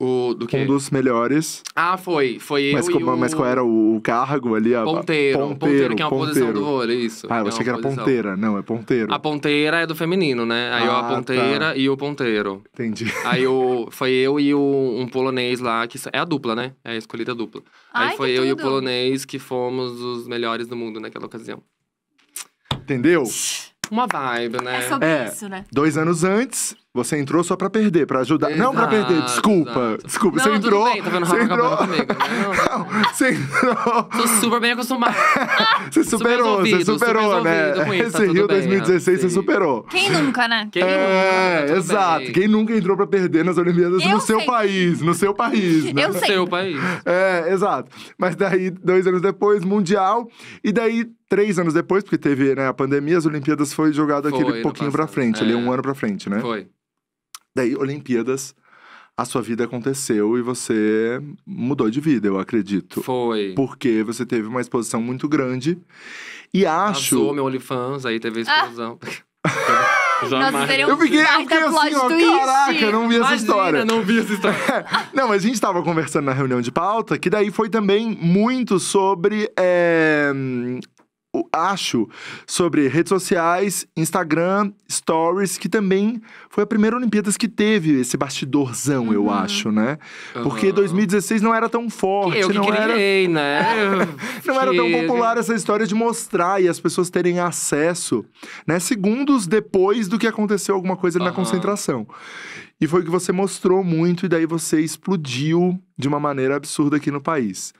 O, do que? Um dos melhores. Ah, foi. Foi mas, eu como, o... Mas qual era o, cargo ali? A... Ponteiro. Ponteiro, ponteiro que é uma ponteiro. posição do vôlei, isso. Ah, eu achei que é era ponteira. Não, é ponteiro. A ponteira é do feminino, né? Aí ah, a ponteira tá. e o ponteiro. Entendi. Aí o, foi eu e o, um polonês lá, que é a dupla, né? É a escolhida dupla. Ai, Aí foi eu tudo. e o polonês que fomos os melhores do mundo naquela ocasião. Entendeu? Uma vibe, né? É sobre é, isso, né? Dois anos antes, você entrou só pra perder, pra ajudar. Exato, não pra perder, desculpa. Exato. Desculpa, não, você entrou. Bem, tá você entrou. Comigo, né? não, você entrou. Tô super bem acostumado. você superou, super né? tá né? você superou, super né? Isso, Esse tá Rio 2016 você superou. Quem nunca, né? Quem é, nunca, tá é, exato. Bem. Quem nunca entrou pra perder nas Olimpíadas eu no sei. seu país, no seu país, né? Eu sei. No seu país. É, exato. Mas daí, dois anos depois, Mundial. E daí, três anos depois, porque teve né, a pandemia, as Olimpíadas foi jogada foi, aquele pouquinho pra frente, é. ali um ano pra frente, né? Foi. Daí, Olimpíadas, a sua vida aconteceu e você mudou de vida, eu acredito. Foi. Porque você teve uma exposição muito grande. E acho. Passou meu OnlyFans, aí teve explosão. Ah. Jamais. Nossa, seria um eu fiquei, assim, eu fiquei assim, ó, caraca, não vi Imagina, essa história. não vi essa história. É, não, mas a gente tava conversando na reunião de pauta, que daí foi também muito sobre é, acho sobre redes sociais, Instagram, Stories, que também foi a primeira Olimpíadas que teve esse bastidorzão, uhum. eu acho, né? Porque uhum. 2016 não era tão forte, eu não criei, era, né? não que... era tão popular essa história de mostrar e as pessoas terem acesso, né, segundos depois do que aconteceu alguma coisa uhum. na concentração. E foi o que você mostrou muito e daí você explodiu de uma maneira absurda aqui no país.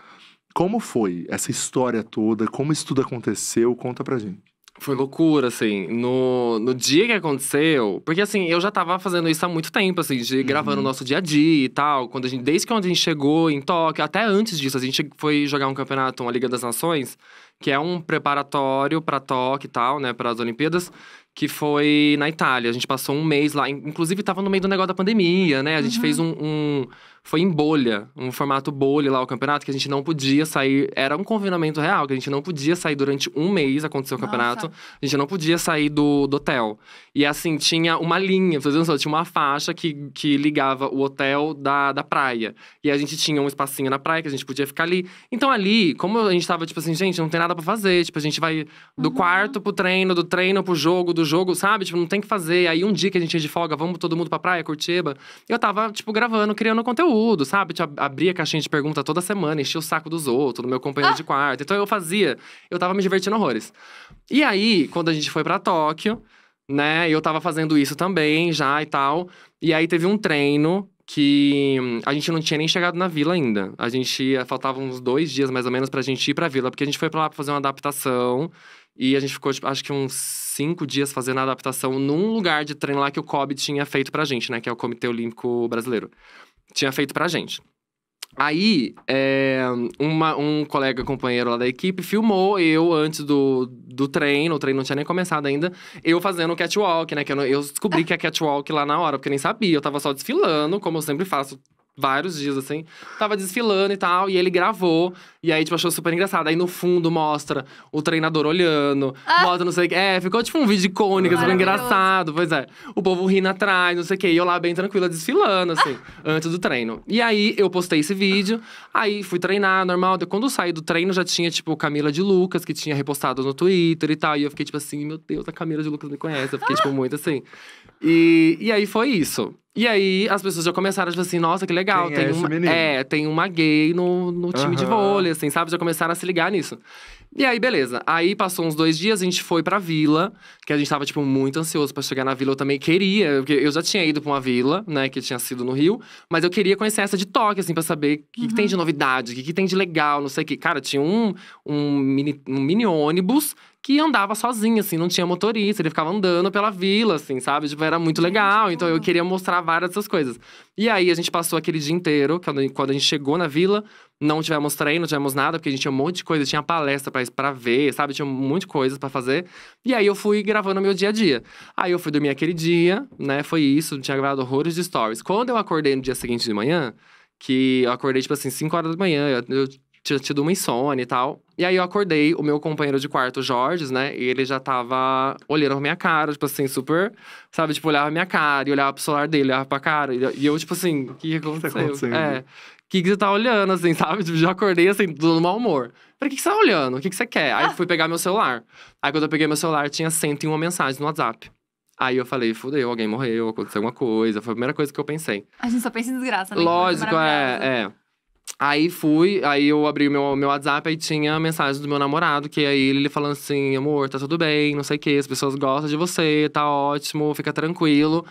Como foi essa história toda? Como isso tudo aconteceu? Conta pra gente. Foi loucura, assim. No, no dia que aconteceu. Porque, assim, eu já tava fazendo isso há muito tempo, assim, de uhum. gravando o nosso dia a dia e tal. Quando a gente, desde que a gente chegou em Tóquio, até antes disso, a gente foi jogar um campeonato, uma Liga das Nações, que é um preparatório pra Tóquio e tal, né, para as Olimpíadas, que foi na Itália. A gente passou um mês lá. Inclusive, tava no meio do negócio da pandemia, né? A gente uhum. fez um, um foi em bolha, um formato bolha lá o campeonato, que a gente não podia sair. Era um confinamento real, que a gente não podia sair durante um mês, aconteceu o campeonato. Nossa. A gente não podia sair do, do hotel. E assim, tinha uma linha, fazendo só, tinha uma faixa que, que ligava o hotel da, da praia. E a gente tinha um espacinho na praia que a gente podia ficar ali. Então ali, como a gente tava, tipo assim, gente, não tem nada para fazer. Tipo, a gente vai do uhum. quarto pro treino, do treino pro jogo, do jogo, sabe? Tipo, não tem que fazer. Aí um dia que a gente ia de folga, vamos todo mundo pra praia, Curitiba. Eu tava, tipo, gravando, criando conteúdo tudo, sabe? Tipo, abria a caixinha de pergunta toda semana, enchia o saco dos outros, do meu companheiro ah. de quarto. Então eu fazia, eu tava me divertindo horrores. E aí, quando a gente foi para Tóquio, né, eu tava fazendo isso também já e tal. E aí teve um treino que a gente não tinha nem chegado na vila ainda. A gente ia, faltava uns dois dias mais ou menos pra gente ir pra vila, porque a gente foi pra lá pra fazer uma adaptação. E a gente ficou, tipo, acho que uns cinco dias fazendo a adaptação num lugar de treino lá que o COB tinha feito pra gente, né? Que é o Comitê Olímpico Brasileiro tinha feito pra gente. Aí, é, uma, um colega, companheiro lá da equipe, filmou eu antes do, do treino, o treino não tinha nem começado ainda, eu fazendo o catwalk, né? Que eu, eu descobri que é catwalk lá na hora, porque eu nem sabia, eu tava só desfilando, como eu sempre faço vários dias, assim, tava desfilando e tal, e ele gravou, e aí, tipo, achou super engraçado. Aí no fundo mostra o treinador olhando, ah. mostra não sei o que. É, ficou tipo um vídeo icônico, super engraçado, pois é. O povo rindo atrás, não sei o que, e eu lá bem tranquila, desfilando, assim, ah. antes do treino. E aí eu postei esse vídeo, aí fui treinar, normal. Quando eu saí do treino já tinha, tipo, Camila de Lucas, que tinha repostado no Twitter e tal, e eu fiquei tipo assim, meu Deus, a Camila de Lucas me conhece. Eu fiquei, ah. tipo, muito assim. E, e aí foi isso. E aí as pessoas já começaram, a dizer assim, nossa, que legal. Quem tem é, uma, é, tem uma gay no, no time uhum. de vôlei, assim, sabe? Já começaram a se ligar nisso. E aí, beleza. Aí passou uns dois dias, a gente foi pra vila, que a gente tava, tipo, muito ansioso para chegar na vila. Eu também queria, porque eu já tinha ido pra uma vila, né, que tinha sido no Rio, mas eu queria conhecer essa de toque, assim, pra saber o que, que, tem uhum. de novidade, o que, que, tem de legal, não sei o que. Cara, tinha um, um, mini, um mini ônibus que andava sozinho, assim, não tinha motorista, ele ficava andando pela vila, assim, sabe? Tipo, era muito legal, então eu queria mostrar várias dessas coisas. E aí a gente passou aquele dia inteiro, quando a gente chegou na vila, não tivemos treino, não tivemos nada, porque a gente tinha um monte de coisa, tinha palestra para ver, sabe? Tinha um monte de coisas para fazer. E aí eu fui gravando meu dia a dia. Aí eu fui dormir aquele dia, né? Foi isso, tinha gravado horrores de stories. Quando eu acordei no dia seguinte de manhã, que eu acordei, tipo assim, 5 horas da manhã. Eu, eu tinha tido uma insônia e tal. E aí eu acordei o meu companheiro de quarto, Jorge, né? E ele já tava olhando pra minha cara, tipo assim, super. Sabe, tipo, olhava minha cara e olhava pro celular dele, olhava pra cara. E eu, tipo assim, o que tá aconteceu? Tá acontecendo? É. O que, que você tá olhando, assim, sabe? Tipo, já acordei assim, do mau humor. Falei, o que, que você tá olhando? O que, que você quer? Aí fui pegar meu celular. Aí quando eu peguei meu celular, tinha 101 mensagens no WhatsApp. Aí eu falei, fudeu, alguém morreu, aconteceu alguma coisa. Foi a primeira coisa que eu pensei. A gente só pensa em desgraça, né? É Lógico, é, é. Aí fui, aí eu abri o meu, meu WhatsApp, e tinha a mensagem do meu namorado, que aí é ele falando assim, amor, tá tudo bem, não sei o que, as pessoas gostam de você, tá ótimo, fica tranquilo.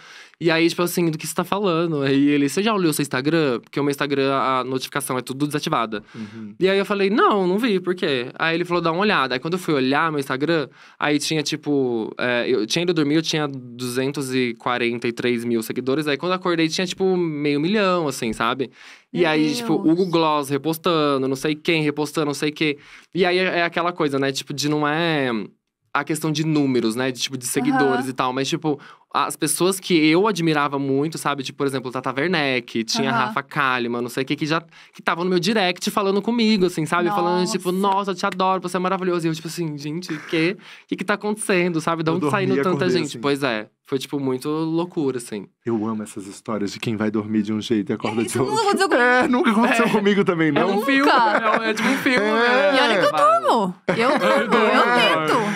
E aí, tipo assim, do que você tá falando? Aí ele, você já olhou seu Instagram? Porque o meu Instagram, a notificação é tudo desativada. Uhum. E aí eu falei, não, não vi, por quê? Aí ele falou, dá uma olhada. Aí quando eu fui olhar meu Instagram, aí tinha tipo. É, eu tinha ido dormir, eu tinha 243 mil seguidores. Aí quando eu acordei, tinha tipo meio milhão, assim, sabe? E meu aí, tipo, tipo, Hugo Gloss repostando, não sei quem repostando, não sei o quê. E aí é, é aquela coisa, né? Tipo, de não é a questão de números, né? De tipo, de seguidores uhum. e tal. Mas, tipo, as pessoas que eu admirava muito, sabe? Tipo, por exemplo, Tata Werneck, tinha uhum. Rafa Kalimann, não sei o que, que já que estavam no meu direct falando comigo, assim, sabe? Nossa. Falando, tipo, nossa, eu te adoro, você é maravilhoso. E eu, tipo assim, gente, o que? que que tá acontecendo, sabe? De onde tá saindo tanta gente? Assim. Pois é. Foi, tipo, muito loucura, assim. Eu amo essas histórias de quem vai dormir de um jeito e acorda de outro. Nunca aconteceu comigo. É, nunca aconteceu é. comigo também, é não. É um filme, é, é tipo um filme. É. é e olha que eu durmo. Eu durmo, eu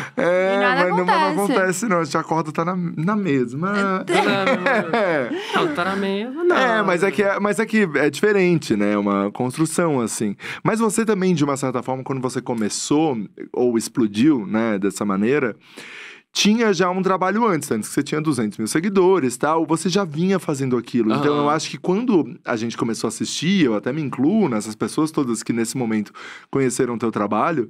tento. É, mas não, não, acontece, não. A gente acorda, tá na, na mesa. Brothers, mano. É, tá, não, é. não. É, mas é, que é, mas é que é diferente, né? É uma construção, assim. Mas você também, de uma certa forma, quando você começou, ou explodiu, né, dessa maneira tinha já um trabalho antes, antes que você tinha 200 mil seguidores tal, você já vinha fazendo aquilo. Uhum. Então eu acho que quando a gente começou a assistir, eu até me incluo nessas pessoas todas que nesse momento conheceram o teu trabalho,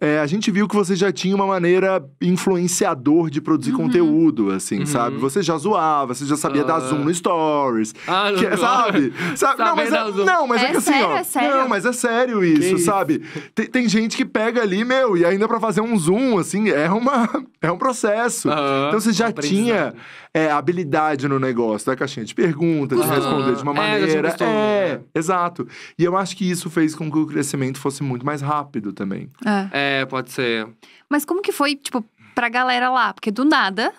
é, a gente viu que você já tinha uma maneira influenciador de produzir uhum. conteúdo, assim, uhum. sabe? Você já zoava, você já sabia dar zoom ah. no stories. Ah, não, que, é, não, sabe? sabe? Não, mas é, não, mas é, é que assim, sério, assim, ó. É sério? Não, mas é sério isso, sabe? Tem, tem gente que pega ali, meu, e ainda para fazer um zoom, assim, é, uma, é um processo processo. Uhum. Então você já tinha é, habilidade no negócio da caixinha de perguntas, uhum. de responder de uma é, maneira. É, é, exato. E eu acho que isso fez com que o crescimento fosse muito mais rápido também. É, é pode ser. Mas como que foi, tipo, pra galera lá? Porque do nada,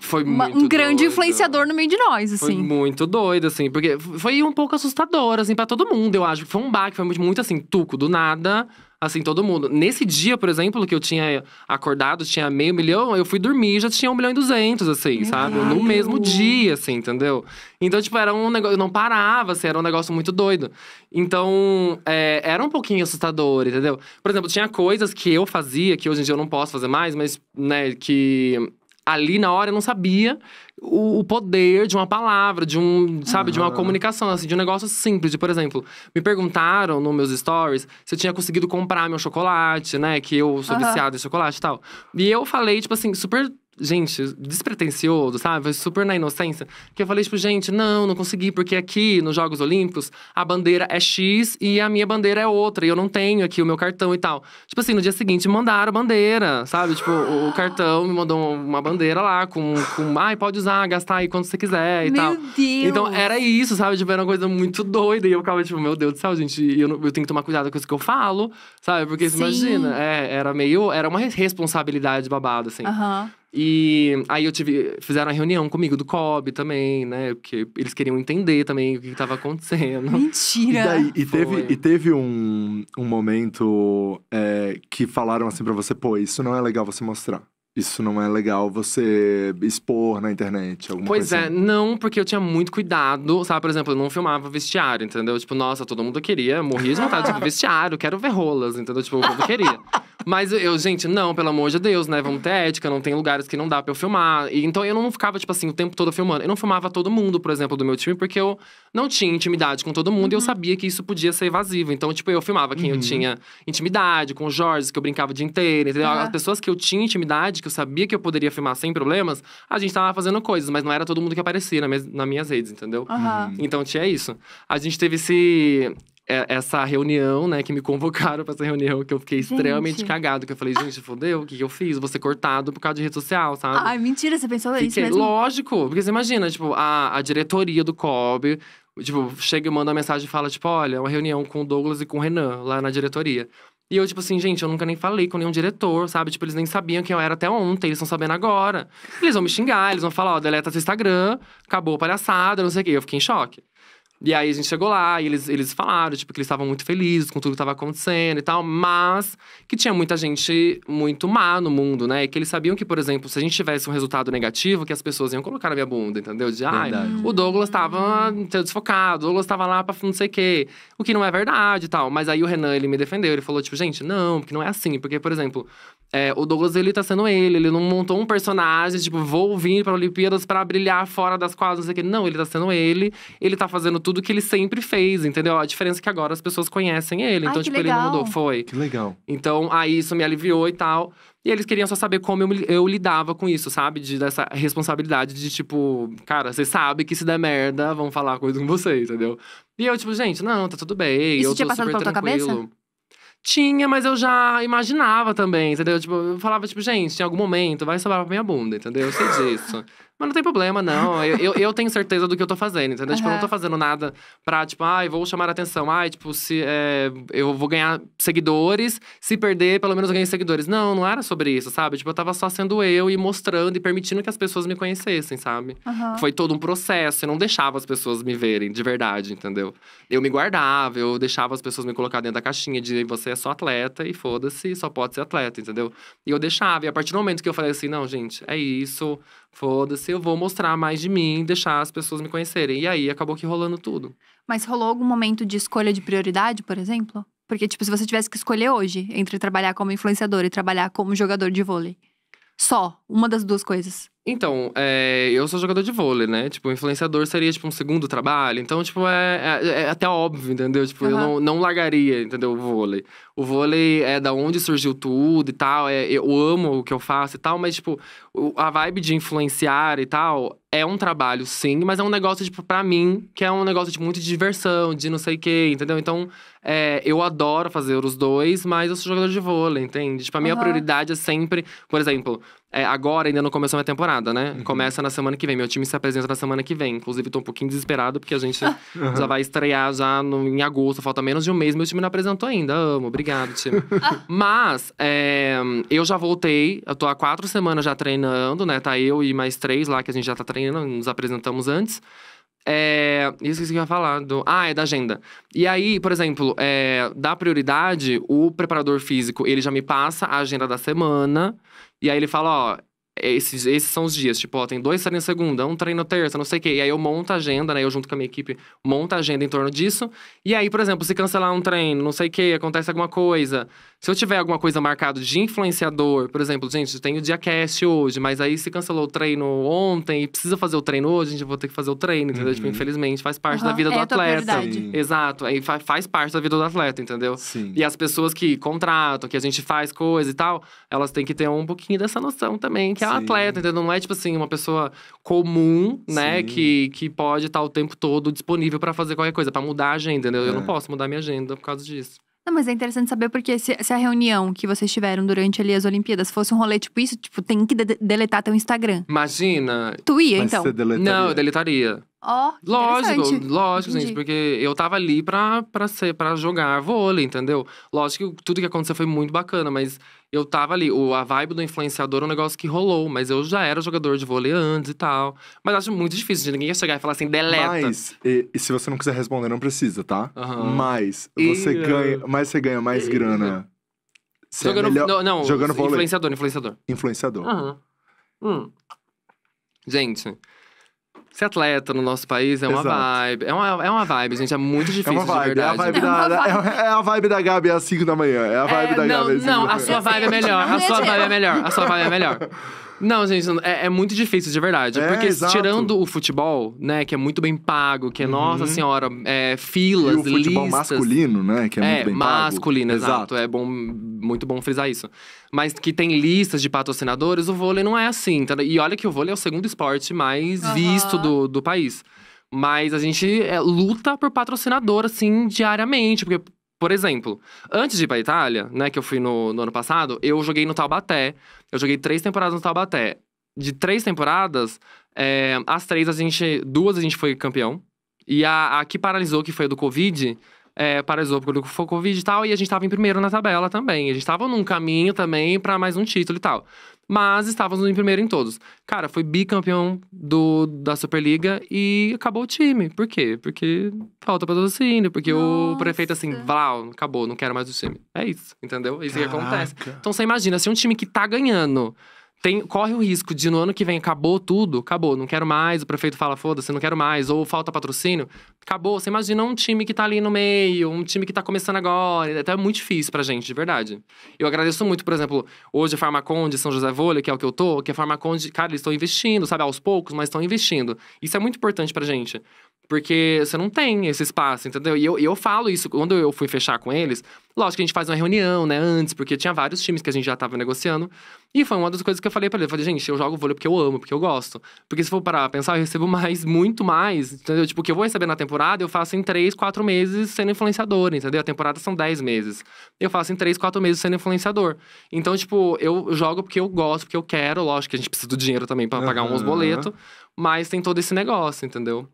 foi Uma, muito um grande influenciador no meio de nós, assim. Foi muito doido, assim, porque foi um pouco assustador, assim, para todo mundo, eu acho. Foi um baque, foi muito, muito assim, tuco do nada. Assim, todo mundo. Nesse dia, por exemplo, que eu tinha acordado, tinha meio milhão, eu fui dormir já tinha um milhão e duzentos, assim, sabe? No mesmo dia, assim, entendeu? Então, tipo, era um negócio. Eu não parava, assim, era um negócio muito doido. Então, é, era um pouquinho assustador, entendeu? Por exemplo, tinha coisas que eu fazia, que hoje em dia eu não posso fazer mais, mas, né, que ali na hora eu não sabia o, o, poder de uma palavra, de um, sabe, uhum. de uma comunicação, assim, de um negócio simples. De, por exemplo, me perguntaram nos meus stories se eu tinha conseguido comprar meu chocolate, né? Que eu sou uhum. viciado em chocolate e tal. E eu falei, tipo assim, super gente, despretensioso, sabe? Super na inocência. Que eu falei, tipo, gente, não, não consegui, porque aqui nos Jogos Olímpicos a bandeira é X e a minha bandeira é outra. E eu não tenho aqui o meu cartão e tal. Tipo assim, no dia seguinte mandaram a bandeira, sabe? Tipo, o, o cartão me mandou uma bandeira lá com, com ai, pode usar, gastar aí quando você quiser e meu tal. Meu Deus! Então era isso, sabe? Tipo, era uma coisa muito doida. E eu ficava, tipo, meu Deus do céu, gente, eu, eu tenho que tomar cuidado com isso que eu falo, sabe? Porque, Sim. imagina, é, era meio. Era uma responsabilidade babada, assim. Aham. E aí eu tive. Fizeram a reunião comigo do COB também, né? Porque eles queriam entender também o que estava acontecendo. Mentira! E, daí, e teve, e teve um, um momento é, que falaram assim para você, pô, isso não é legal você mostrar. Isso não é legal você expor na internet, alguma pois coisa. Pois é, assim. não, porque eu tinha muito cuidado, sabe? Por exemplo, eu não filmava vestiário, entendeu? Tipo, nossa, todo mundo queria, morria de vontade tipo, vestiário, quero ver rolas, entendeu? Tipo, o povo queria. Mas eu, gente, não, pelo amor de Deus, né? Vamos ter ética, não tem lugares que não dá pra eu filmar. E, então eu não ficava, tipo assim, o tempo todo filmando. Eu não filmava todo mundo, por exemplo, do meu time, porque eu não tinha intimidade com todo mundo uhum. e eu uhum. sabia que isso podia ser evasivo. Então, tipo, eu filmava quem uhum. eu tinha intimidade, com o Jorge, que eu brincava o dia inteiro, entendeu? Uhum. As pessoas que eu tinha intimidade, que eu sabia que eu poderia filmar sem problemas, a gente tava fazendo coisas, mas não era todo mundo que aparecia na nas minhas redes, entendeu? Então tinha isso. A gente teve esse, é, essa reunião, né, que me convocaram para essa reunião, que eu fiquei gente. extremamente cagado, que eu falei, gente, fodeu, o que, que eu fiz? Vou ser cortado por causa de rede social, sabe? Ai, mentira, você pensou Fiquei, isso mesmo? Lógico, porque você imagina, tipo, a, a diretoria do COB, tipo, chega e manda uma mensagem e fala, tipo, olha, uma reunião com o Douglas e com o Renan, lá na diretoria. E eu, tipo assim, gente, eu nunca nem falei com nenhum diretor, sabe? Tipo, eles nem sabiam quem eu era até ontem, eles estão sabendo agora. Eles vão me xingar, eles vão falar, ó, deleta seu Instagram, acabou a palhaçada, não sei o quê. Eu fiquei em choque. E aí a gente chegou lá e eles, eles falaram, tipo, que eles estavam muito felizes com tudo que estava acontecendo e tal, mas que tinha muita gente muito má no mundo, né? E que eles sabiam que, por exemplo, se a gente tivesse um resultado negativo, que as pessoas iam colocar na minha bunda, entendeu? De, ai, o Douglas estava desfocado, o Douglas estava lá pra não sei o quê. O que não é verdade e tal. Mas aí o Renan, ele me defendeu, ele falou, tipo, gente, não, porque não é assim. Porque, por exemplo, é, o Douglas, ele tá sendo ele. Ele não montou um personagem, tipo, vou vir pra Olimpíadas para brilhar fora das quadras, não sei o quê. Não, ele tá sendo ele. Ele tá fazendo tudo que ele sempre fez, entendeu? A diferença é que agora as pessoas conhecem ele. Então, tipo, legal. ele mudou. Foi. Que legal. Então, aí isso me aliviou e tal. E eles queriam só saber como eu, eu lidava com isso, sabe? De, dessa responsabilidade de, tipo, cara, você sabe que se der merda, vão falar coisa com você, entendeu? E eu, tipo, gente, não, tá tudo bem. Isso eu tinha tô passado super pela tua cabeça? Tinha, mas eu já imaginava também, entendeu? Tipo, eu falava, tipo, gente, em algum momento vai sobrar pra minha bunda, entendeu? Eu sei disso. Mas não tem problema, não. eu, eu, eu, tenho certeza do que eu tô fazendo, entendeu? Uhum. Tipo, eu não tô fazendo nada pra, tipo, ai, ah, vou chamar a atenção. Ai, ah, tipo, se é, eu vou ganhar seguidores, se perder, pelo menos eu ganhei seguidores. Não, não era sobre isso, sabe? Tipo, eu tava só sendo eu e mostrando e permitindo que as pessoas me conhecessem, sabe? Uhum. Foi todo um processo, eu não deixava as pessoas me verem, de verdade, entendeu? Eu me guardava, eu deixava as pessoas me colocar dentro da caixinha de você é só atleta e foda-se, só pode ser atleta, entendeu? E eu deixava. E a partir do momento que eu falei assim, não, gente, é isso, Foda-se, eu vou mostrar mais de mim, deixar as pessoas me conhecerem. E aí acabou que rolando tudo. Mas rolou algum momento de escolha de prioridade, por exemplo? Porque, tipo, se você tivesse que escolher hoje entre trabalhar como influenciador e trabalhar como jogador de vôlei, só uma das duas coisas. Então, é, eu sou jogador de vôlei, né? Tipo, influenciador seria, tipo, um segundo trabalho. Então, tipo, é, é, é até óbvio, entendeu? Tipo, uhum. eu não, não largaria, entendeu? O vôlei. O vôlei é da onde surgiu tudo e tal. É, eu amo o que eu faço e tal, mas, tipo, a vibe de influenciar e tal é um trabalho, sim, mas é um negócio, tipo, pra mim, que é um negócio tipo, muito de diversão, de não sei o quê, entendeu? Então, é, eu adoro fazer os dois, mas eu sou jogador de vôlei, entende? Tipo, a minha uhum. prioridade é sempre, por exemplo, é, agora ainda não começou a temporada, né? Uhum. Começa na semana que vem. Meu time se apresenta na semana que vem. Inclusive, tô um pouquinho desesperado, porque a gente uhum. já vai estrear já no, em agosto. Falta menos de um mês. Meu time não apresentou ainda. Amo, obrigado, time. Mas, é, eu já voltei. Eu tô há quatro semanas já treinando, né? Tá eu e mais três lá que a gente já tá treinando, nos apresentamos antes. É, isso que eu ia falar. Do, ah, é da agenda. E aí, por exemplo, é, dá prioridade, o preparador físico, ele já me passa a agenda da semana. E aí ele fala, ó, esses, esses são os dias, tipo, ó, tem dois treinos segunda, um treino terça, não sei o quê. E aí eu monto a agenda, né? Eu junto com a minha equipe, monto a agenda em torno disso. E aí, por exemplo, se cancelar um treino, não sei o quê, acontece alguma coisa. Se eu tiver alguma coisa marcada de influenciador, por exemplo, gente, tem o dia cast hoje, mas aí se cancelou o treino ontem e precisa fazer o treino hoje, a gente vou ter que fazer o treino, entendeu? Tipo, uhum. Tipo, infelizmente, faz parte uhum. da vida é do atleta. Exato, aí fa faz parte da vida do atleta, entendeu? Sim. E as pessoas que contratam, que a gente faz coisa e tal, elas têm que ter um pouquinho dessa noção também, que é um atleta, entendeu? Não é, tipo assim, uma pessoa comum, né? Que, que pode estar o tempo todo disponível para fazer qualquer coisa, para mudar a agenda, entendeu? É. Eu não é. posso mudar minha agenda por causa disso. Não, mas é interessante saber porque se, se, a reunião que vocês tiveram durante ali as Olimpíadas fosse um rolê tipo isso, tipo, tem que de deletar teu Instagram. Imagina. Tu ia, mas então? Você deletaria. Não, eu deletaria. Ó, oh, Lógico, lógico, Entendi. gente, porque eu tava ali pra, pra, ser, pra jogar vôlei, entendeu? Lógico que tudo que aconteceu foi muito bacana, mas eu tava ali. O, a vibe do influenciador é um negócio que rolou, mas eu já era jogador de vôlei antes e tal. Mas acho muito difícil, gente. Ninguém ia chegar e falar assim, deleta. Mas, e, e se você não quiser responder, não precisa, tá? Uhum. Mas você e... ganha. Mas você ganha mais e... grana. Você é jogando, é melhor... não, jogando vôlei. Influenciador, influenciador. Influenciador. Uhum. Hum. Gente ser atleta no nosso país é uma Exato. vibe. É uma, é uma vibe, gente. É muito difícil, é uma vibe, de verdade. É a vibe, é da, é É, a vibe da Gabi às 5 da manhã. É a é, vibe é, da não, Gabi às 5 Não, a sua vibe é melhor. A sua vibe é melhor. A sua vibe é melhor. Não, gente, é, é muito difícil, de verdade. É, porque exato. tirando o futebol, né, que é muito bem pago, que é, uhum. nossa senhora, é, filas, e o futebol listas, masculino, né, que é, é muito bem masculino, pago. masculino, exato. É bom, muito bom frisar isso. Mas que tem listas de patrocinadores, o vôlei não é assim. Tá? E olha que o vôlei é o segundo esporte mais uhum. visto do, do país. Mas a gente é, luta por patrocinador, assim, diariamente. Porque por exemplo, antes de ir pra Itália, né, que eu fui no, no ano passado, eu joguei no Taubaté. Eu joguei três temporadas no Taubaté. De três temporadas, é, as três a gente. Duas a gente foi campeão. E a, a que paralisou, que foi a do Covid, é, paralisou porque foi Covid e tal, e a gente tava em primeiro na tabela também. A gente tava num caminho também para mais um título e tal. Mas estávamos em primeiro em todos. Cara, foi bicampeão do, da Superliga e acabou o time. Por quê? Porque falta patrocínio, porque Nossa. o prefeito assim, Vlau, ah, acabou, não quero mais o time. É isso, entendeu? É isso Caraca. que acontece. Então você imagina, se um time que tá ganhando tem, corre o risco de no ano que vem acabou tudo, acabou, não quero mais, o prefeito fala foda-se, não quero mais, ou falta patrocínio, acabou. Você imagina um time que tá ali no meio, um time que tá começando agora, é até é muito difícil pra gente, de verdade. Eu agradeço muito, por exemplo, hoje a Farmaconde São José Volha, que é o que eu tô, que a Farmaconde, cara, eles estão investindo, sabe, aos poucos, mas estão investindo. Isso é muito importante pra gente. Porque você não tem esse espaço, entendeu? E eu, eu falo isso, quando eu fui fechar com eles, lógico que a gente faz uma reunião, né, antes, porque tinha vários times que a gente já tava negociando. E foi uma das coisas que eu falei para eles. Eu falei, gente, eu jogo vôlei porque eu amo, porque eu gosto. Porque se for parar pra pensar, eu recebo mais, muito mais, entendeu? Tipo, o que eu vou receber na temporada, eu faço em três, quatro meses sendo influenciador, entendeu? A temporada são dez meses. Eu faço em três, quatro meses sendo influenciador. Então, tipo, eu jogo porque eu gosto, porque eu quero. Lógico que a gente precisa do dinheiro também para uhum. pagar uns boletos. Mas tem todo esse negócio, entendeu?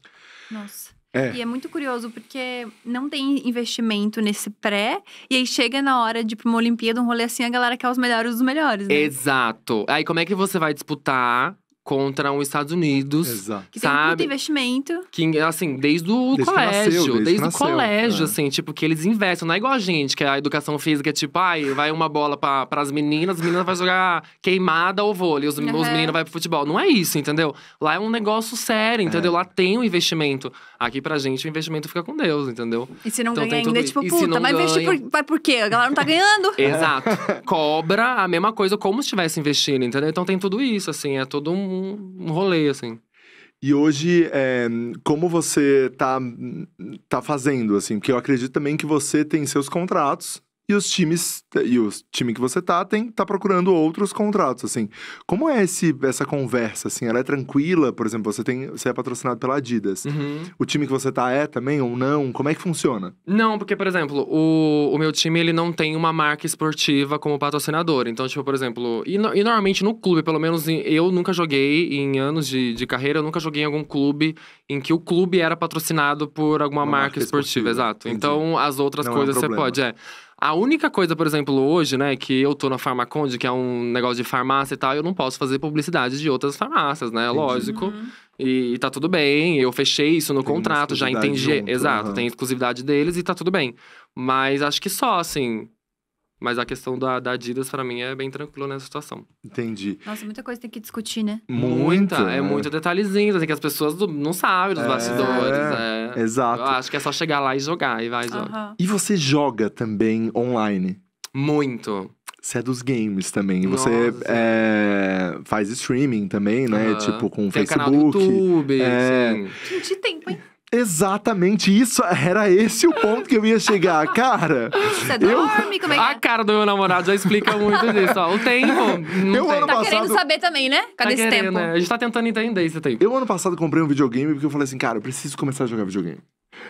Nossa. É. E é muito curioso, porque não tem investimento nesse pré, e aí chega na hora de ir pra uma Olimpíada, um rolê assim, a galera quer os melhores dos melhores, né? Exato. Aí como é que você vai disputar contra os Estados Unidos, Exato. que tem sabe? investimento. Que, assim, desde o desde colégio, nasceu, desde, desde nasceu, o colégio, é. assim, tipo, que eles investem. Não é igual a gente, que a educação física é tipo, ai, vai uma bola para as meninas, as meninas vai jogar queimada ou vôlei, os, uhum. os meninos vai pro futebol. Não é isso, entendeu? Lá é um negócio sério, entendeu? É. Lá tem um investimento. Aqui pra gente o investimento fica com Deus, entendeu? E se não então, ganha ainda, tudo... tipo, puta, mas tipo, ganha... investir por... vai por quê? A galera não tá ganhando. Exato. Cobra a mesma coisa como se estivesse investindo, entendeu? Então tem tudo isso, assim, é todo um, um rolê, assim. E hoje, é, como você tá, tá fazendo, assim? Porque eu acredito também que você tem seus contratos, e os times e o time que você tá tem tá procurando outros contratos assim. Como é esse essa conversa assim? Ela é tranquila, por exemplo, você tem você é patrocinado pela Adidas. Uhum. O time que você tá é também ou não? Como é que funciona? Não, porque por exemplo, o, o meu time ele não tem uma marca esportiva como patrocinador. Então, tipo, por exemplo, e, no, e normalmente no clube, pelo menos em, eu nunca joguei em anos de, de carreira, eu nunca joguei em algum clube em que o clube era patrocinado por alguma marca, marca esportiva, esportiva, exato. Entendi. Então, as outras não coisas é um você pode, é. A única coisa, por exemplo, hoje, né, que eu tô na Farmaconde, que é um negócio de farmácia e tal, eu não posso fazer publicidade de outras farmácias, né? Entendi. Lógico. Uhum. E, e, tá tudo bem, eu fechei isso no tem contrato, já entendi. Junto, exato, uhum. tem exclusividade deles e tá tudo bem. Mas acho que só, assim, mas a questão da, da Adidas, para mim, é bem tranquila nessa situação. Entendi. Nossa, muita coisa tem que discutir, né? Muita, é, é muito detalhezinho, assim, que as pessoas não sabem dos é, bastidores. É. é. Exato. Eu acho que é só chegar lá e jogar, e vai, uhum. joga. E você joga também online? Muito. Você é dos games também. Nossa. Você é, faz streaming também, né? Uhum. Tipo, com o Facebook. Canal do YouTube, é... Sim. Gente, tempo, hein? Exatamente isso, era esse o ponto que eu ia chegar. Cara, Você eu... dorme? Como é que a é? cara do meu namorado já explica muito disso. Ó, o tempo. Eu tem. ano Tá passado- querendo saber também, né? Cadê tá esse querendo, tempo? né? A gente tá tentando entender esse tempo. Eu ano passado comprei um videogame porque eu falei assim, cara, eu preciso começar a jogar videogame.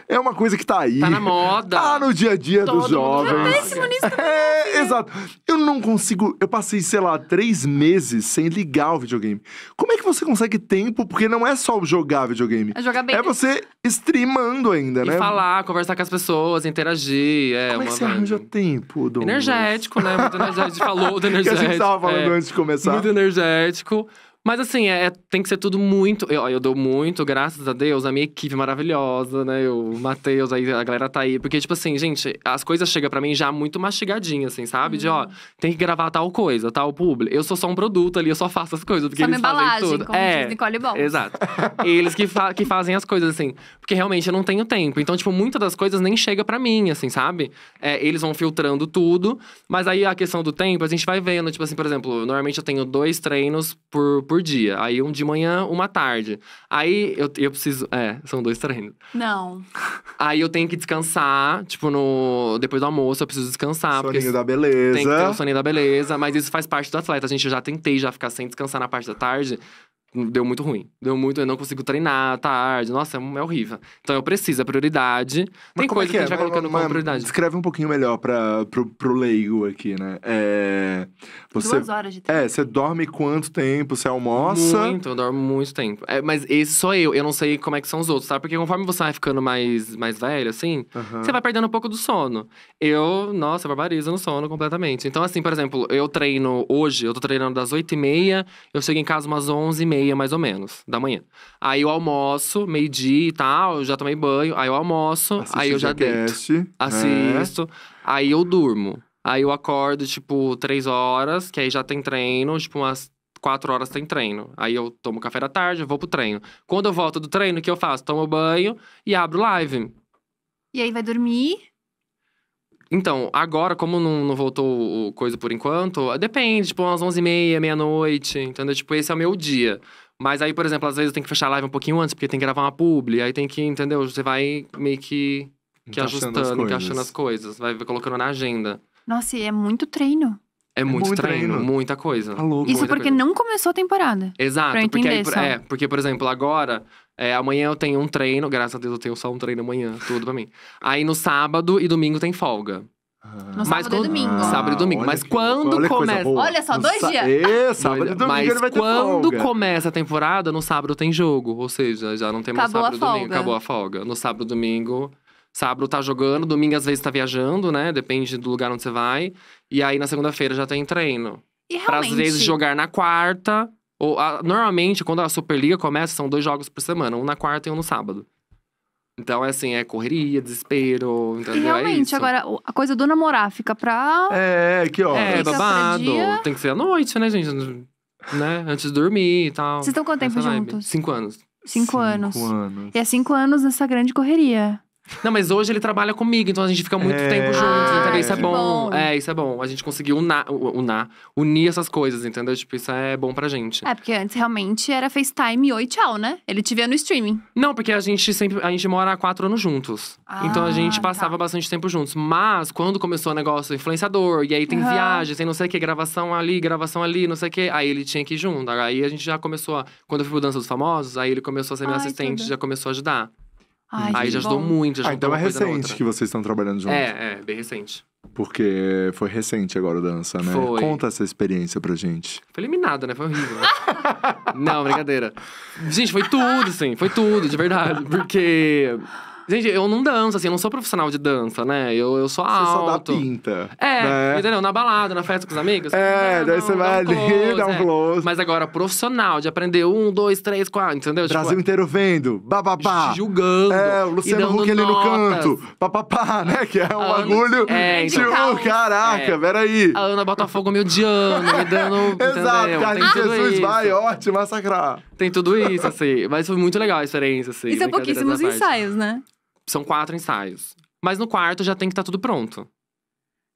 É uma coisa que tá aí. Tá na moda. Tá no dia a dia Todo dos tá jovens. É, tá exato. Eu não consigo. Eu passei, sei lá, três meses sem ligar o videogame. Como é que você consegue tempo? Porque não é só jogar videogame. É jogar bem. É você streamando ainda, e né? Falar, conversar com as pessoas, interagir. É Como é que você arranja tempo, Douglas? Energético, né? Muito energético. Falou do energético. que a gente tava falando é, antes de começar. Muito energético. Mas assim, é, é, tem que ser tudo muito. Eu, eu dou muito, graças a Deus, a minha equipe maravilhosa, né? O Matheus, aí a galera tá aí. Porque, tipo assim, gente, as coisas chegam para mim já muito mastigadinhas assim, sabe? Uhum. De ó, uhum. tem que gravar tal coisa, tal público. Eu sou só um produto ali, eu só faço as coisas. Porque só eles uma fazem embalagem, tudo. Como é, Nicole Bom. Exato. eles que, fa que fazem as coisas, assim. Porque realmente eu não tenho tempo. Então, tipo, muitas das coisas nem chega para mim, assim, sabe? É, eles vão filtrando tudo. Mas aí a questão do tempo, a gente vai vendo, tipo assim, por exemplo, normalmente eu tenho dois treinos por por dia. Aí um de manhã, uma tarde. Aí eu, eu preciso. É, são dois treinos. Não. Aí eu tenho que descansar, tipo, no. Depois do almoço, eu preciso descansar. Soninho da beleza. Tem que ter o soninho da beleza. Mas isso faz parte do atleta. A gente já tentei já ficar sem descansar na parte da tarde deu muito ruim. Deu muito, eu não consigo treinar tarde. Nossa, é horrível. Então eu preciso, é prioridade. Mas Tem coisa é que, é? a gente vai colocando mas, como prioridade. Descreve um pouquinho melhor pra, pro, pro leigo aqui, né? É, você, Duas horas de tempo. É, você dorme quanto tempo? Você almoça? Muito, eu dormo muito tempo. É, mas esse só eu, eu não sei como é que são os outros, tá? Porque conforme você vai ficando mais, mais velho, assim, você vai perdendo um pouco do sono. Eu, nossa, barbarizo no sono completamente. Então assim, por exemplo, eu treino hoje, eu tô treinando das 8h30, eu chego em casa umas 11h30, meia, mais ou menos, da manhã. Aí eu almoço, meio-dia e tal, eu já tomei banho, aí eu almoço, Assiste aí eu já podcast, deito. Né? Assisto, é. aí eu durmo. Aí eu acordo, tipo, três horas, que aí já tem treino, tipo, umas quatro horas tem treino. Aí eu tomo café da tarde, vou pro treino. Quando eu volto do treino, o que eu faço? Tomo banho e abro live. E aí vai dormir? Então, agora, como não, não voltou o coisa por enquanto, depende, tipo, umas 11h30, meia-noite, entendeu? Tipo, esse é o meu dia. Mas aí, por exemplo, às vezes eu tenho que fechar a live um pouquinho antes, porque tem que gravar uma publi, aí tem que, entendeu? Você vai meio que, que ajustando, que achando as coisas, vai colocando na agenda. Nossa, e é muito treino. É, é muito, muito treino, treino, muita coisa. Tá louco, Isso porque coisa. não começou a temporada. Exato, porque, aí, é, porque, por exemplo, agora é, amanhã eu tenho um treino, graças a Deus eu tenho só um treino amanhã, tudo pra mim. Aí no sábado e domingo tem folga. Ah. No mas sábado e domingo. Ah, sábado e domingo. Mas que, quando olha começa. Olha só, dois dias. É, sábado e domingo. Mas ele vai ter quando folga. começa a temporada, no sábado tem jogo. Ou seja, já não tem mais acabou sábado e domingo. Acabou a folga. No sábado e domingo. Sábado tá jogando, domingo às vezes tá viajando, né? Depende do lugar onde você vai. E aí na segunda-feira já tem treino. E realmente... Pra às vezes jogar na quarta normalmente, quando a Superliga começa, são dois jogos por semana, um na quarta e um no sábado. Então, é assim, é correria, desespero, entendeu? E é realmente, é agora, a coisa do namorar fica pra... É, que ó. É, babado. Tem que ser à noite, né, gente? Né? Antes de dormir e tal. Vocês estão quanto tempo juntos? Cinco anos. Cinco, cinco anos. anos. E há é cinco anos nessa grande correria. Não, mas hoje ele trabalha comigo, então a gente fica muito é. tempo juntos, ah, entendeu? Isso é bom. bom. É, isso é bom. A gente conseguiu unar, unar, unir essas coisas, entendeu? Tipo, isso é bom pra gente. É, porque antes realmente era FaceTime, oi, tchau, né? Ele te via no streaming. Não, porque a gente sempre. A gente mora há quatro anos juntos. Ah, então a gente tá. passava tá. bastante tempo juntos. Mas quando começou o negócio influenciador, e aí tem uhum. viagens, tem não sei o que, gravação ali, gravação ali, não sei o que. Aí ele tinha que ir junto. Aí a gente já começou a. Quando eu fui pro Dança dos Famosos, aí ele começou a ser meu Ai, assistente, tudo. já começou a ajudar. Ai, aí já ajudou bom. muito. Já ah, então é recente que vocês estão trabalhando juntos. É, é, bem recente. Porque foi recente agora a dança, né? Foi. Conta essa experiência pra gente. Foi eliminada, né? Foi horrível. Né? Não, brincadeira. Gente, foi tudo, sim. Foi tudo, de verdade. Porque Gente, eu não danço, assim, eu não sou profissional de dança, né? Eu, eu sou alto. Você só dá pinta. É, né? entendeu? Na balada, na festa com os amigos. É, não, daí não, você vai ali, dá um é. close. É. Mas agora, profissional, de aprender um, dois, três, quatro, entendeu? Tipo, Brasil tipo, inteiro vendo, bababá. Julgando. É, o Luciano Huck ali no canto, papapá, né? Que é um bagulho. É, então, tipo, calma, caraca, é. peraí. A Ana Botafogo me odiando, me dando. Exato, Carlinhos Jesus isso. vai, ótimo massacrar. Tem tudo isso, assim. Mas foi muito legal a experiência, assim. E é pouquíssimos ensaios, né? são quatro ensaios. Mas no quarto já tem que estar tá tudo pronto.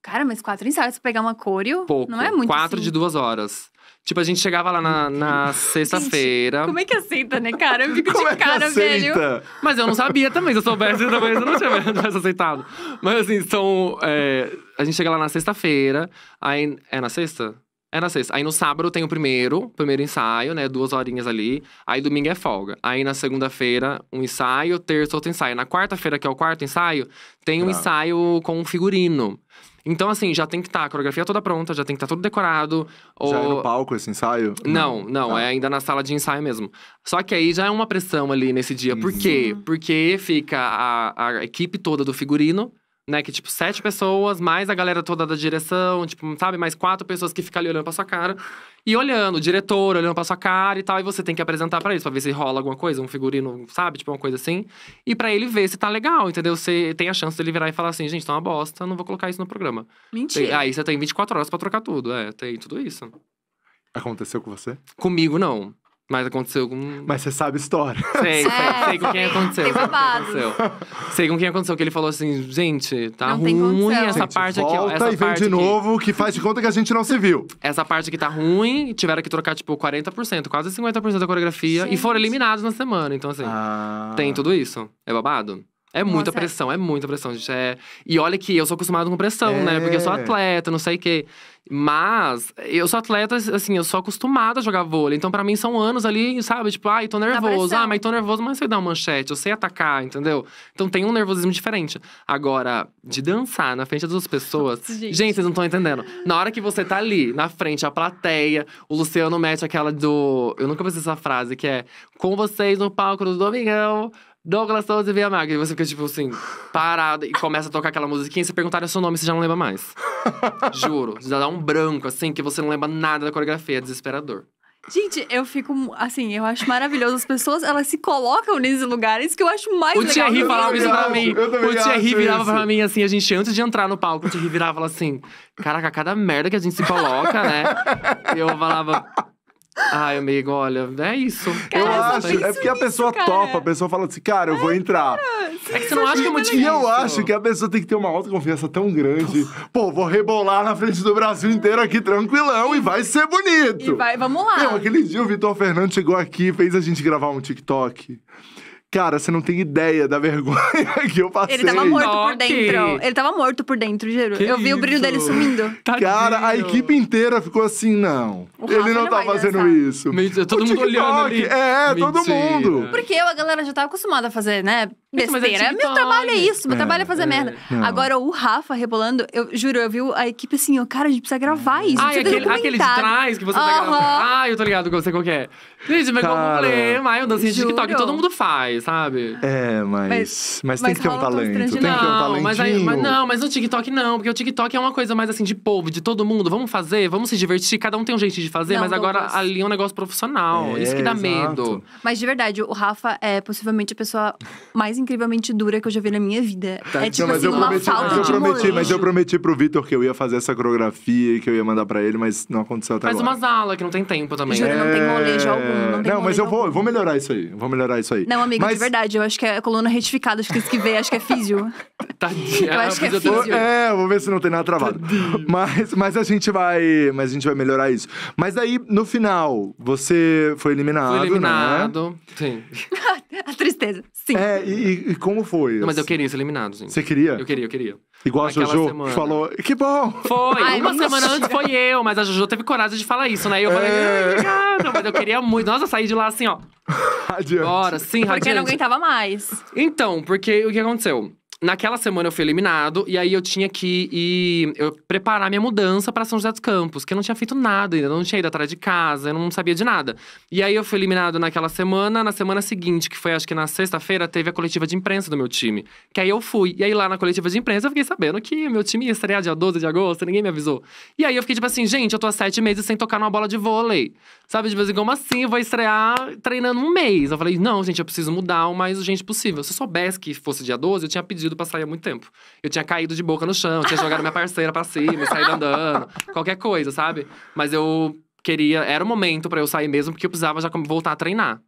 Cara, mas quatro ensaios pra pegar uma coreo? Pouco. Não é muito. Quatro assim. de duas horas. Tipo, a gente chegava lá na, na sexta-feira. Como é que aceita, né, cara? Eu fico Como de é cara, é velho. Mas eu não sabia também. Se eu soubesse, eu talvez eu não tivesse aceitado. Mas assim, são. É, a gente chega lá na sexta-feira. Aí. É na sexta? É na sexta. Aí no sábado tem o primeiro, primeiro ensaio, né? Duas horinhas ali. Aí domingo é folga. Aí na segunda-feira, um ensaio, terça, outro ensaio. Na quarta-feira, que é o quarto ensaio, tem um tá. ensaio com um figurino. Então, assim, já tem que estar tá a coreografia toda pronta, já tem que estar tá tudo decorado. Ou... Já é no palco esse ensaio? Não, não, não, tá. é ainda na sala de ensaio mesmo. Só que aí já é uma pressão ali nesse dia. Por quê? Uhum. Porque fica a, a equipe toda do figurino né? Que, tipo, sete pessoas, mais a galera toda da direção, tipo, sabe? Mais quatro pessoas que ficam ali olhando pra sua cara. E olhando, o diretor olhando pra sua cara e tal. E você tem que apresentar para eles, pra ver se rola alguma coisa, um figurino, sabe? Tipo, uma coisa assim. E para ele ver se tá legal, entendeu? Você tem a chance dele virar e falar assim, gente, tá uma bosta, não vou colocar isso no programa. Mentira. Tem, aí você tem 24 horas para trocar tudo, é, tem tudo isso. Aconteceu com você? Comigo, não. Mas aconteceu com. Mas você sabe a história. Sei, sei, é, sei com quem aconteceu. Tem Sei com quem aconteceu. sei com quem aconteceu, que ele falou assim, gente, tá não ruim essa gente, parte volta aqui. Ó, essa e vem de novo, que... que faz de conta que a gente não se viu. Essa parte aqui tá ruim, tiveram que trocar, tipo, 40%, quase 50% da coreografia. Gente. E foram eliminados na semana. Então, assim, ah. tem tudo isso. É babado? É muita Nossa. É. pressão, é muita pressão, gente. É... E olha que eu sou acostumado com pressão, é. né? Porque eu sou é. atleta, não sei o quê. Mas eu sou atleta, assim, eu sou acostumada a jogar vôlei. Então, para mim, são anos ali, sabe? Tipo, ai, ah, tô nervoso. Ah, mas tô nervoso, mas sei dar uma manchete, eu sei atacar, entendeu? Então tem um nervosismo diferente. Agora, de dançar na frente das pessoas. gente. gente, vocês não estão entendendo. Na hora que você tá ali, na frente, a plateia, o Luciano mete aquela do. Eu nunca pensei essa frase, que é com vocês no palco do Domingão. Douglas Souza e Via Magra. E você fica, tipo assim, parada e começa a tocar aquela musiquinha. E se perguntarem o seu nome, você já não lembra mais. Juro. Já dá um branco, assim, que você não lembra nada da coreografia. É desesperador. Gente, eu fico assim, eu acho maravilhoso. As pessoas, elas se colocam nesses lugares que eu acho mais o legal. O Thierry falava isso pra mim. O Thierry virava isso. pra mim assim, a gente antes de entrar no palco, o Thierry virava e falava assim: Caraca, cada merda que a gente se coloca, né? eu falava, Ai, amigo, olha, é isso. Cara, eu é acho, é porque a pessoa topa, a pessoa fala assim, cara, eu vou é, entrar. Cara, é que você não acha que é muito difícil. E eu acho que a pessoa tem que ter uma autoconfiança tão grande. Pô, vou rebolar na frente do Brasil inteiro aqui, tranquilão, e vai ser bonito. E vai, vamos lá. Meu, aquele dia o Vitor Fernandes chegou aqui, fez a gente gravar um TikTok. Cara, você não tem ideia da vergonha que eu passei. Ele tava morto Noque. por dentro. Ele tava morto por dentro, juro. Que eu vi isso? o brilho dele sumindo. Tadinho. Cara, a equipe inteira ficou assim, não. Ele não tá fazendo dançar. isso. É todo o mundo TikTok, olhando ali. É, é Mentira. todo mundo. Porque eu, a galera já tava acostumada a fazer, né? É besteira. É meu trabalho é isso, meu é, trabalho é fazer é. merda. Não. Agora, o Rafa rebolando, eu juro, eu vi a equipe assim, cara, a gente precisa gravar isso. Ah, aquele, aqueles trás que você uh -huh. tá gravando. Ah, eu tô ligado, eu sei qual que é. Gente, mas qual o problema? É um de TikTok, todo mundo faz sabe? É, mas. Mas, mas tem mas que ter um talento. Tem que ter um talentinho. Mas, mas, não, mas no TikTok não, porque o TikTok é uma coisa mais assim de povo, de todo mundo. Vamos fazer, vamos se divertir. Cada um tem um jeito de fazer, não, mas agora posso. ali é um negócio profissional. É, isso que dá exato. medo. Mas de verdade, o Rafa é possivelmente a pessoa mais incrivelmente dura que eu já vi na minha vida. Tá, é tipo não, assim, uma prometi, falta mas de eu prometi, Mas eu prometi pro Vitor que eu ia fazer essa coreografia que eu ia mandar pra ele, mas não aconteceu até Faz agora. Faz umas aulas que não tem tempo também. Juro, é... não tem é. molejo algum. Não, não mas eu vou, vou melhorar isso aí. Vou melhorar isso aí. Não, amigo, mas... de verdade. Eu acho que é coluna retificada, acho que esquivei, acho que é físio. Tadinha, eu é acho que é físio. É, vou ver se não tem nada travado. Mas, mas a gente vai. Mas a gente vai melhorar isso. Mas aí no final, você foi eliminado. Foi né? eliminado. Né? Sim. a tristeza, sim. É, e, e como foi? Não, mas eu assim? queria ser eliminado, sim. Você queria? Eu queria, eu queria. Igual a Juju semana. falou, que bom! Foi, Ai, uma semana antes foi eu, mas a Juju teve coragem de falar isso, né? E eu falei, é... obrigada, mas eu queria muito. Nossa, saí de lá assim, ó. Radiante. Bora, sim, porque radiante. Porque não aguentava mais. Então, porque o que aconteceu? Naquela semana eu fui eliminado, e aí eu tinha que ir eu preparar minha mudança para São José dos Campos, que eu não tinha feito nada ainda, não tinha ido atrás de casa, eu não sabia de nada. E aí eu fui eliminado naquela semana, na semana seguinte, que foi acho que na sexta-feira, teve a coletiva de imprensa do meu time. Que aí eu fui. E aí lá na coletiva de imprensa eu fiquei sabendo que meu time ia estrear dia 12 de agosto, ninguém me avisou. E aí eu fiquei tipo assim, gente, eu tô há sete meses sem tocar numa bola de vôlei. Sabe, de vez em quando, assim, eu vou estrear treinando um mês. Eu falei, não, gente, eu preciso mudar o mais urgente possível. Se eu soubesse que fosse dia 12, eu tinha pedido pra sair há muito tempo. Eu tinha caído de boca no chão, tinha jogado minha parceira pra cima, saído andando, qualquer coisa, sabe? Mas eu queria, era o momento para eu sair mesmo, porque eu precisava já voltar a treinar.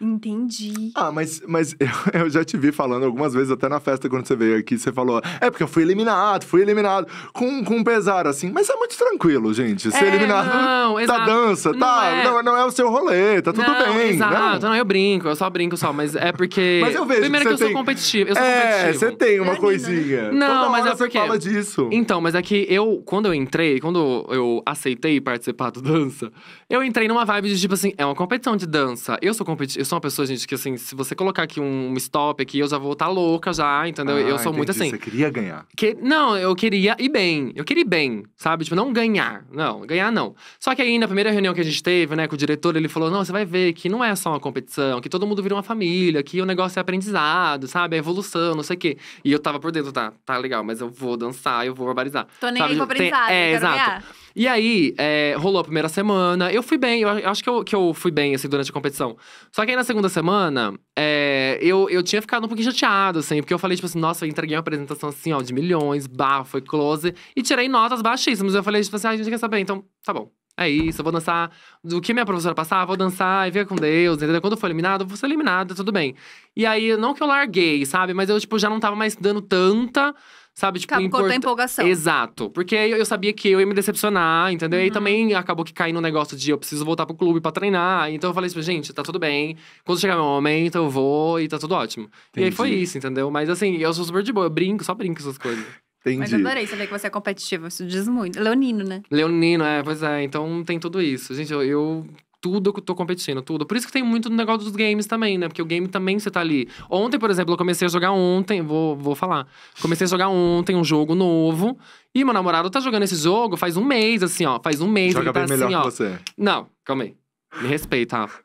Entendi. Ah, mas, mas eu, eu, já te vi falando algumas vezes, até na festa, quando você veio aqui, você falou: é porque eu fui eliminado, fui eliminado. Com, com pesar, assim. Mas é muito tranquilo, gente. Ser é, eliminado não, da tá exato. dança, não tá? É. Não, não é o seu rolê, tá tudo não, bem. Exato, não. Né? não. eu brinco, eu só brinco só, mas é porque. mas eu vejo. Primeiro que, que eu tem... sou competitivo. Eu sou é, você tem uma é, coisinha. Não, Toda mas é porque. Você fala disso. Então, mas é que eu, quando eu entrei, quando eu aceitei participar do dança, eu entrei numa vibe de tipo assim: é uma competição de dança. Eu sou competitivo sou uma pessoa, gente, que assim, se você colocar aqui um stop aqui, eu já vou estar tá louca já, entendeu? Ah, eu sou entendi. muito assim. Você queria ganhar? Que, não, eu queria ir bem. Eu queria ir bem, sabe? Tipo, não ganhar. Não, ganhar não. Só que aí, na primeira reunião que a gente teve, né, com o diretor, ele falou: não, você vai ver que não é só uma competição, que todo mundo vira uma família, que o negócio é aprendizado, sabe? É evolução, não sei o quê. E eu tava por dentro, tá, tá legal, mas eu vou dançar, eu vou barbarizar. Tô nem sabe? aí pra aprendizado, Tem... É, exato. Ganhar. E aí, é, rolou a primeira semana. Eu fui bem, eu acho que eu, que eu fui bem, assim, durante a competição. Só que aí na segunda semana, é, eu, eu tinha ficado um pouquinho chateado, assim, porque eu falei, tipo assim, nossa, eu entreguei uma apresentação assim, ó, de milhões, barro, foi close, e tirei notas baixíssimas. Eu falei, tipo assim, ah, a gente quer saber, então tá bom. É isso, eu vou dançar do que minha professora passar, vou dançar e fica com Deus, entendeu? Quando eu for eliminado, eu vou ser eliminado, tudo bem. E aí, não que eu larguei, sabe? Mas eu, tipo, já não tava mais dando tanta Sabe, tipo, Acabou import... a empolgação. Exato. Porque eu, eu sabia que eu ia me decepcionar, entendeu? Uhum. E aí uhum. também acabou que caiu no negócio de eu preciso voltar pro clube pra treinar. Então eu falei assim, gente, tá tudo bem. Quando chegar meu momento, eu vou e tá tudo ótimo. Entendi. E aí foi isso, entendeu? Mas assim, eu sou super de boa, eu brinco, só brinco essas coisas. Entendi. Mas eu adorei saber que você é competitivo, isso diz muito. Leonino, né? Leonino, é, pois é. Então tem tudo isso. Gente, eu, eu tudo que eu tô competindo, tudo. Por isso que tem muito no negócio dos games também, né? Porque o game também você tá ali. Ontem, por exemplo, eu comecei a jogar ontem, vou, vou falar. Comecei a jogar ontem um jogo novo. E meu namorado tá jogando esse jogo faz um mês, assim, ó. Faz um mês. Joga ele tá bem assim, melhor ó. que você. Não, calma aí. Me respeita, Rafa.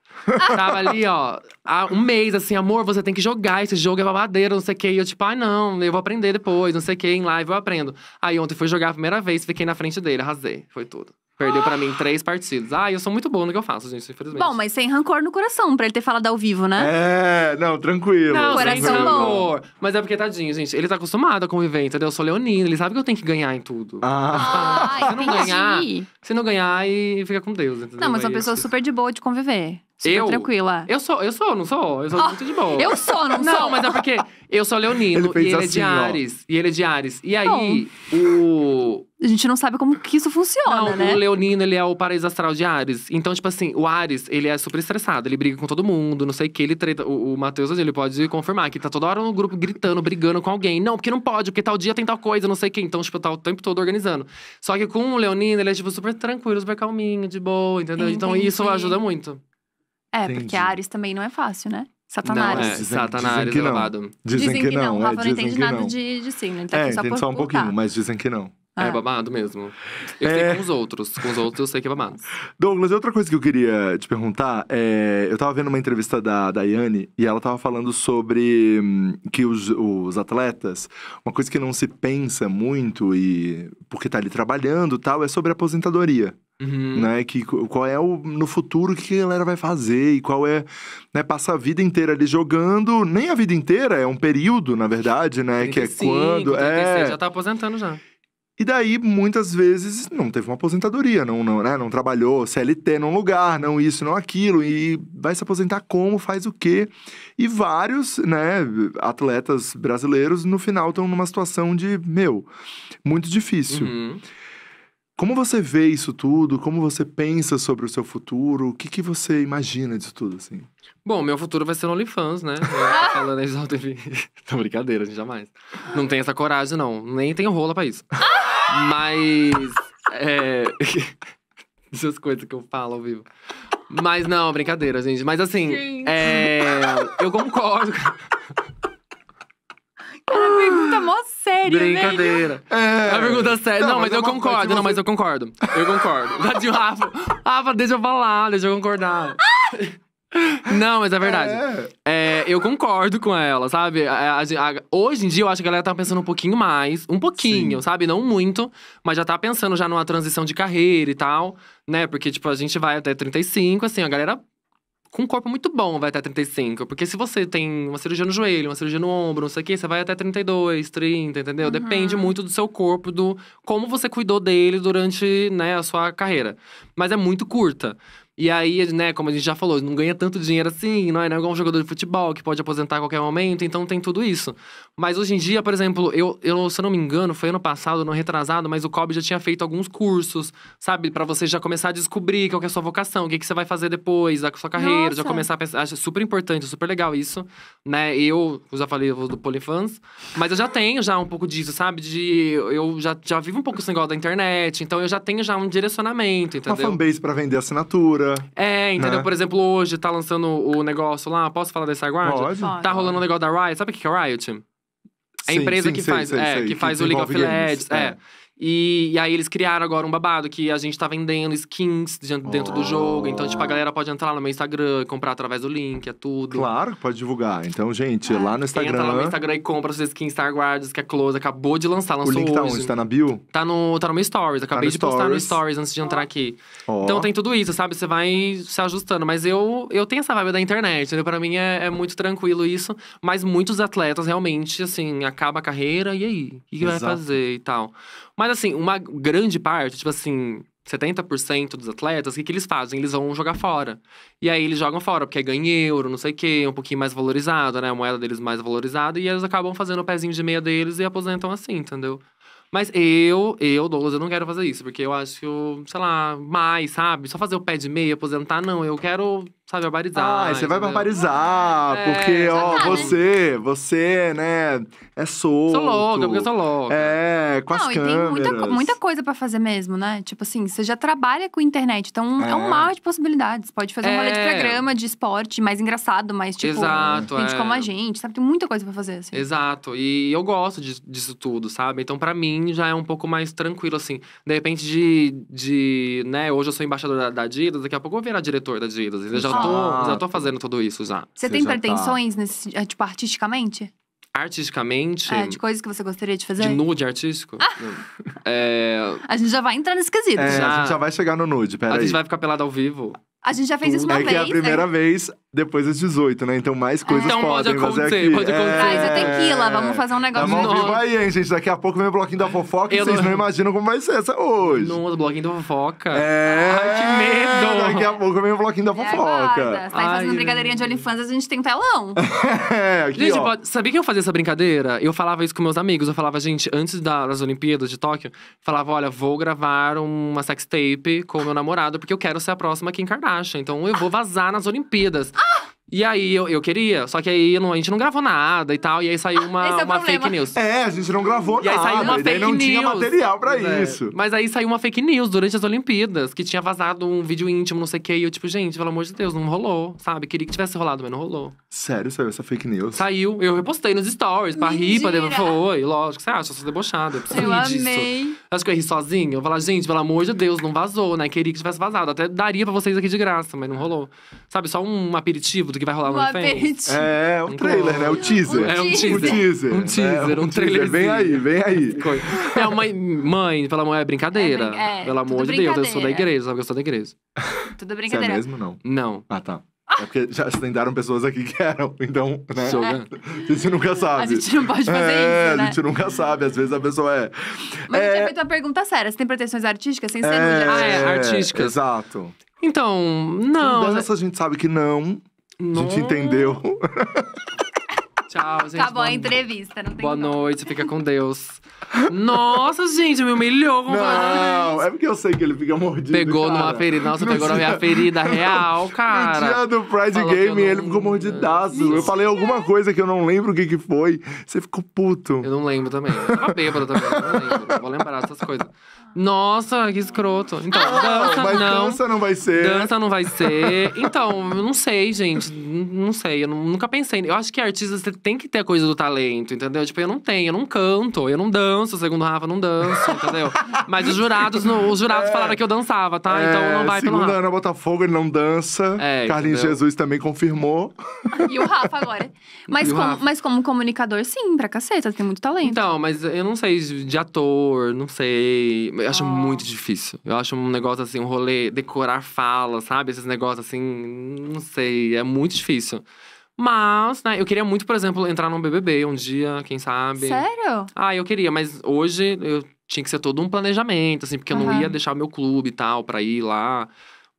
Tava ali, ó, há um mês, assim, amor, você tem que jogar, esse jogo é babadeiro, não sei o quê. E eu, tipo, ah, não, eu vou aprender depois, não sei o quê, em live eu aprendo. Aí ontem fui jogar a primeira vez, fiquei na frente dele, arrasei, foi tudo. Perdeu pra mim três partidas. Ah, eu sou muito bom no que eu faço, gente, infelizmente. Bom, mas sem rancor no coração, pra ele ter falado ao vivo, né? É, não, tranquilo. Não, coração bom. rancor. Mas é porque, tadinho, gente, ele tá acostumado a conviver, entendeu? Eu sou leonino, ele sabe que eu tenho que ganhar em tudo. Ah, ah se não ganhar, se não ganhar, e fica com Deus, entendeu? Não, mas é uma pessoa isso. super de boa de conviver. Super eu, tranquila. Eu sou, eu sou, não sou? Eu sou oh, muito de boa. Eu sou, não, não sou. Não, mas é porque eu sou leonino ele e ele assim, é de assim, Ares. Ó. E ele é de Ares. E aí, o… A gente não sabe como que isso funciona, não, né? o leonino, ele é o paraíso astral de Ares. Então, tipo assim, o Ares, ele é super estressado. Ele briga com todo mundo, não sei o que, ele treta… O, o Matheus, ele pode confirmar que tá toda hora no grupo gritando, brigando com alguém. Não, porque não pode, porque tal dia tem tal coisa, não sei o que. Então, tipo, tá o tempo todo organizando. Só que com o leonino, ele é, tipo, super tranquilo, super calminho, de boa, entendeu? Entendi. Então, isso ajuda muito. É, Entendi. porque Ares também não é fácil, né? Satanás. Não, é, dizem, Satanás dizem elevado. Dizem, dizem que não. O é, Rafa não entende nada de, de signo. Né? Tá é, só entende só um pouquinho, mas dizem que não. É, é babado mesmo. Eu é... sei com os outros. Com os outros eu sei que é babado. Douglas, outra coisa que eu queria te perguntar é. Eu tava vendo uma entrevista da Daiane e ela tava falando sobre hum, que os, os atletas, uma coisa que não se pensa muito e porque tá ali trabalhando tal, é sobre aposentadoria. Uhum. Né? Que, qual é o no futuro que a galera vai fazer e qual é. Né, passa a vida inteira ali jogando, nem a vida inteira, é um período, na verdade, né? 35, que é quando. 36, é... Já tá aposentando já. E daí, muitas vezes, não teve uma aposentadoria, não, não, né? não trabalhou CLT num lugar, não isso, não aquilo, e vai se aposentar como, faz o quê. E vários né, atletas brasileiros, no final, estão numa situação de, meu, muito difícil. Uhum. Como você vê isso tudo? Como você pensa sobre o seu futuro? O que, que você imagina disso tudo, assim? Bom, meu futuro vai ser no OnlyFans, né? Eu falando aí TV. brincadeira, gente, jamais. Não tenho essa coragem, não. Nem tenho rola pra isso. Mas... É... Essas coisas que eu falo ao vivo. Mas não, brincadeira, gente. Mas assim, gente. É... eu concordo... É uma pergunta mó séria, né, Brincadeira. É. é. uma pergunta séria. Não, mas, é eu uma concordo. Não, mas eu concordo. Eu concordo. de Rafa. Rafa, deixa eu falar, deixa eu concordar. Ah! Não, mas é verdade. É. É, eu concordo com ela, sabe? A- a- a- hoje em dia, eu acho que a galera tá pensando um pouquinho mais. Um pouquinho, sabe? Não muito. Mas já tá pensando já numa transição de carreira e tal. Né? Porque, tipo, a gente vai até 35, assim. A galera com um corpo muito bom vai até 35. Porque se você tem uma cirurgia no joelho, uma cirurgia no ombro, não sei o quê, você vai até 32, 30, entendeu? Uhum. Depende muito do seu corpo, do como você cuidou dele durante né, a sua carreira. Mas é muito curta. E aí, né, como a gente já falou, não ganha tanto dinheiro assim, não é, é igual um jogador de futebol que pode aposentar a qualquer momento, então tem tudo isso. Mas hoje em dia, por exemplo, eu, eu se eu não me engano, foi ano passado, não retrasado, mas o Kobe já tinha feito alguns cursos, sabe? para você já começar a descobrir qual é a sua vocação, o que, que você vai fazer depois da sua carreira, Nossa. já começar a pensar. Acho super importante, super legal isso, né? Eu, eu já falei eu do Polifans, mas eu já tenho já um pouco disso, sabe? De eu já, já vivo um pouco esse negócio da internet, então eu já tenho já um direcionamento, entendeu? Uma fanbase pra vender assinatura. É, entendeu? Né? Por exemplo, hoje tá lançando o negócio lá, posso falar da Star Guardian? Pode. Tá rolando um negócio da Riot, sabe o que é Riot? A empresa sim, que, faz, é, que, faz, que, faz o League of Legends. é. é. E, e, aí eles criaram agora um babado que a gente tá vendendo skins dentro oh. do jogo. Então, tipo, a galera pode entrar lá no meu Instagram, comprar através do link, é tudo. Claro pode divulgar. Então, gente, lá no Instagram. Entra lá no Instagram e compra suas skins Star Guards, que a é Close acabou de lançar, lançou. O link tá hoje. onde? Tá na bio? Tá no, tá no meu Stories. Acabei tá de stories. postar no Stories antes de entrar aqui. Oh. Então tem tudo isso, sabe? Você vai se ajustando. Mas eu, eu tenho essa vibe da internet, entendeu? Pra mim é, é muito tranquilo isso. Mas muitos atletas realmente, assim, acaba a carreira e aí? O que, que vai fazer e tal? Mas assim, uma grande parte, tipo assim, 70% dos atletas, o que, que eles fazem? Eles vão jogar fora. E aí eles jogam fora, porque ganha euro, não sei o quê, um pouquinho mais valorizado, né? A moeda deles mais valorizada, e eles acabam fazendo o pezinho de meia deles e aposentam assim, entendeu? Mas eu, eu, Douglas, eu não quero fazer isso, porque eu acho, sei lá, mais, sabe? Só fazer o pé de meia, aposentar, não. Eu quero sabe, barbarizar. Ah, você vai barbarizar, é, porque, é ó, sabe? você, você, né, é solto. Sou louca, porque eu sou louca. É, com Não, as câmeras. Não, e tem muita, muita coisa pra fazer mesmo, né? Tipo assim, você já trabalha com internet, então é, é um mar de possibilidades. Pode fazer é. um rolê de é. programa, de esporte, mais engraçado, mais, tipo, Exato, gente é. como a gente, sabe? Tem muita coisa pra fazer, assim. Exato, e eu gosto disso tudo, sabe? Então, pra mim, já é um pouco mais tranquilo, assim. De repente, de, de né, hoje eu sou embaixador da, da Adidas, daqui a pouco eu vou virar diretor da Adidas. Eu já tô, ah. já tô fazendo tudo isso já. Você, tem pretensões, tá... nesse, é, tipo, artisticamente? Artisticamente. É, de coisas que você gostaria de fazer? De nude artístico? Ah. É... A gente já vai entrar nesse quesito. É, já... A gente já vai chegar no nude, peraí. A gente vai ficar pelado ao vivo. A gente já fez tudo. isso uma é, é vez. É que a primeira é... vez depois das 18, né? Então mais coisas então, podem pode acontecer. aqui. Pode acontecer. É... Ah, Faz o tequila, vamos fazer um negócio Vamos novo. Vamos aí, hein, gente? Daqui a pouco vem o bloquinho da fofoca Eu e vocês não... não... imaginam como vai ser essa hoje. No bloquinho da fofoca. É. Ai, que medo. Daqui a pouco vem o bloquinho da é fofoca. É Você tá Ai, fazendo brincadeirinha de OnlyFans, a gente tem um telão. é, aqui, gente, ó. Pode... sabia que eu fazia essa brincadeira? Eu falava isso com meus amigos. Eu falava, gente, antes das Olimpíadas de Tóquio, falava, olha, vou gravar uma sex tape com meu namorado, porque eu quero ser a próxima Kim Kardashian. Então eu vou vazar nas Olimpíadas. Ah! E aí eu, eu queria, só que aí não, a gente não gravou nada e tal, e aí saiu uma, é uma fake news. É, a gente não gravou e nada. E aí saiu uma fake não news. tinha material pra é. isso. Mas aí saiu uma fake news durante as Olimpíadas, que tinha vazado um vídeo íntimo, não sei o quê. E eu, tipo, gente, pelo amor de Deus, não rolou, sabe? Queria que tivesse rolado, mas não rolou. Sério, saiu essa fake news? Saiu. Eu repostei nos stories, pra rir, pra devo... Foi, lógico. Você acha? Eu sou debochada, eu preciso eu rir amei. disso. Amei. Acho que eu ri sozinho. Eu falar, gente, pelo amor de Deus, não vazou, né? Queria que tivesse vazado. Até daria pra vocês aqui de graça, mas não rolou. Sabe, só um aperitivo do que vai rolar no OnlyFans. É, é um trailer, né? O teaser. É um teaser. Um teaser, um, teaser, é, um, trailer. Vem aí, vem aí. É uma mãe, pelo amor, é brincadeira. É, é pelo amor de Deus, eu sou da igreja, sabe que eu sou da igreja. Tudo brincadeira. Você é mesmo, não? Não. Ah, tá. É porque já acidentaram pessoas aqui que eram, então, né? É. A gente nunca sabe. A gente não pode fazer é, isso, né? a gente nunca sabe. Às vezes a pessoa é... Mas é... eu feito uma pergunta séria. Você tem pretensões artísticas sem ser é... Ah, é, artísticas. Exato. Então, não... Mas então, né? essa a gente sabe que não. Não. A gente entendeu. Tchau, gente. Acabou a entrevista, não tem Boa como. noite, fica com Deus. Nossa, gente, me humilhou com Não, é porque eu sei que ele fica mordido. Pegou cara. numa ferida. Nossa, no pegou na minha ferida real, cara. No dia do Pride Game, não... ele ficou mordidaço. Eu falei alguma coisa que eu não lembro o que, que foi. Você ficou puto. Eu não lembro também. Eu tava bêbado também, eu não lembro. Vou lembrar essas coisas. Nossa, que escroto. Então, ah, dança mas não. dança não vai ser. Dança não vai ser. Então, eu não sei, gente. Não sei, eu nunca pensei. Eu acho que artista você tem que ter a coisa do talento, entendeu? Tipo, eu não tenho, eu não canto, eu não danço, segundo o Rafa, não danço, entendeu? Mas os jurados, os jurados é. falaram que eu dançava, tá? É, então não vai pelo Rafa. Ana Botafogo, ele não dança. É, Carlinhos entendeu? Jesus também confirmou. E o Rafa agora. Mas, como, Rafa. mas como comunicador, sim, pra caceta, tem muito talento. Então, mas eu não sei de ator, não sei eu acho ah. muito difícil. Eu acho um negócio assim, um rolê, decorar fala, sabe? Esses negócios assim, não sei, é muito difícil. Mas, né, eu queria muito, por exemplo, entrar num BBB um dia, quem sabe. Sério? Ah, eu queria, mas hoje eu tinha que ser todo um planejamento, assim, porque uhum. eu não ia deixar o meu clube e tal pra ir lá.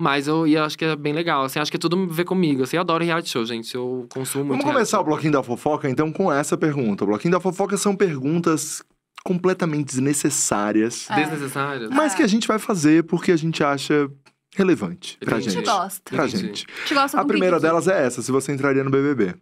Mas eu ia, acho que é bem legal, assim, acho que é tudo ver comigo, assim, eu adoro reality show, gente, eu consumo Vamos muito. Vamos começar o Bloquinho da Fofoca, então, com essa pergunta. O Bloquinho da Fofoca são perguntas completamente desnecessárias. É. Desnecessárias? Mas é. que a gente vai fazer porque a gente acha relevante pra gente. A gente gosta. Pra gente. A, gente gosta a primeira delas é essa, se você entraria no BBB.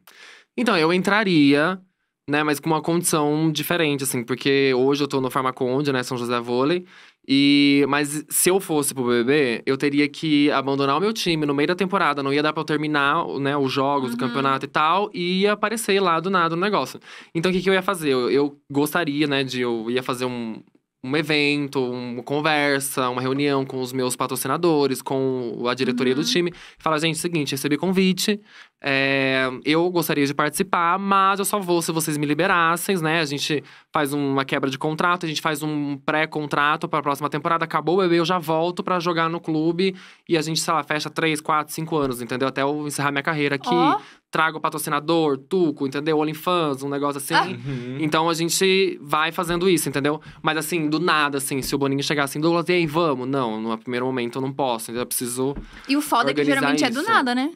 Então, eu entraria, né, mas com uma condição diferente, assim. Porque hoje eu tô no Farmaconde, né, São José Vôlei. E, mas se eu fosse pro BBB, eu teria que abandonar o meu time no meio da temporada. Não ia dar pra eu terminar né, os jogos, uhum. o campeonato e tal. E ia aparecer lá do nada no negócio. Então o que, que eu ia fazer? Eu, eu gostaria, né, de… Eu ia fazer um, um evento, uma conversa, uma reunião com os meus patrocinadores, com a diretoria uhum. do time. E falar, gente, seguinte, recebi convite. É, eu gostaria de participar, mas eu só vou se vocês me liberassem, né? A gente faz uma quebra de contrato, a gente faz um pré-contrato para a próxima temporada. Acabou o bebê, eu já volto para jogar no clube. E a gente, sei lá, fecha três, quatro, cinco anos, entendeu? Até eu encerrar minha carreira aqui. Oh trago patrocinador, tuco, entendeu? OnlyFans, um negócio assim. Ah. Uhum. Então a gente vai fazendo isso, entendeu? Mas assim, do nada, assim, se o Boninho chegar assim, Douglas, e aí, vamos? Não, no primeiro momento eu não posso, entendeu? Eu preciso. E o foda é que geralmente isso. é do nada, né?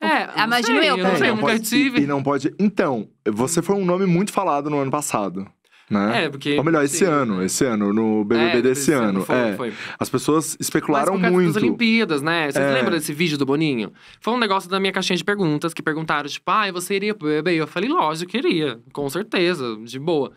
É, ah, imagino eu, eu, eu nunca tive. E, e não pode. Então, você foi um nome muito falado no ano passado. Né? É, porque. Ou melhor, esse sim. ano, esse ano, no BBB é, desse ano. Foi, é. foi. As pessoas especularam Mas muito. as Olimpíadas, né? você é. desse vídeo do Boninho? Foi um negócio da minha caixinha de perguntas que perguntaram, tipo, ah, você iria pro BBB? Eu falei, lógico, queria, com certeza, de boa.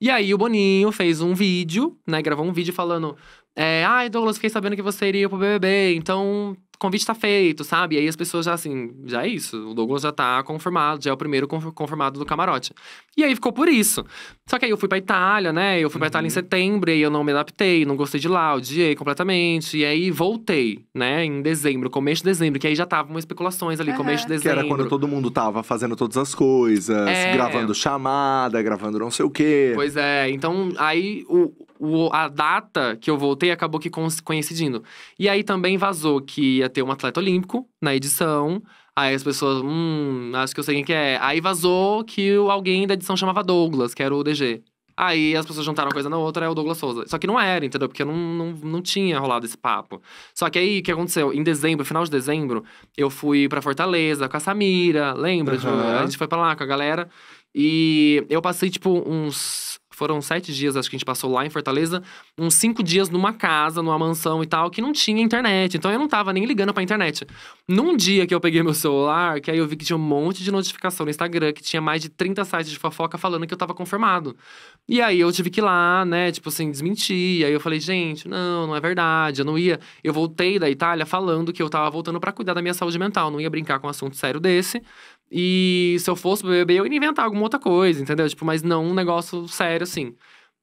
E aí o Boninho fez um vídeo, né? Gravou um vídeo falando. É, ai, Douglas, fiquei sabendo que você iria pro BBB, então convite tá feito, sabe? E aí as pessoas já assim, já é isso. O Douglas já tá conformado, já é o primeiro confirmado do camarote. E aí ficou por isso. Só que aí eu fui pra Itália, né? Eu fui pra uhum. Itália em uhum. setembro, e eu não me adaptei, não gostei de lá, odiei completamente. E aí voltei, né? Em dezembro, começo de dezembro, que aí já tava umas especulações ali, uhum. começo de dezembro. Que era quando todo mundo tava fazendo todas as coisas, é... gravando chamada, gravando não sei o quê. Pois é, então aí o, o, a data que eu voltei acabou que coincidindo. E aí também vazou que ia ter um atleta olímpico na edição. Aí as pessoas, hum, acho que eu sei quem que é. Aí vazou que alguém da edição chamava Douglas, que era o DG. Aí as pessoas juntaram uma coisa na outra, é o Douglas Souza. Só que não era, entendeu? Porque não, não, não tinha rolado esse papo. Só que aí, o que aconteceu? Em dezembro, final de dezembro, eu fui para Fortaleza com a Samira, lembra? Uhum. A gente foi pra lá com a galera. E eu passei, tipo, uns foram sete dias, acho que a gente passou lá em Fortaleza, uns cinco dias numa casa, numa mansão e tal, que não tinha internet. Então eu não tava nem ligando pra internet. Num dia que eu peguei meu celular, que aí eu vi que tinha um monte de notificação no Instagram, que tinha mais de 30 sites de fofoca falando que eu tava confirmado. E aí eu tive que ir lá, né, tipo assim, desmentir. E aí eu falei, gente, não, não é verdade, eu não ia. Eu voltei da Itália falando que eu tava voltando para cuidar da minha saúde mental, não ia brincar com um assunto sério desse. E se eu fosse beber, eu ia inventar alguma outra coisa, entendeu? Tipo, mas não um negócio sério, assim.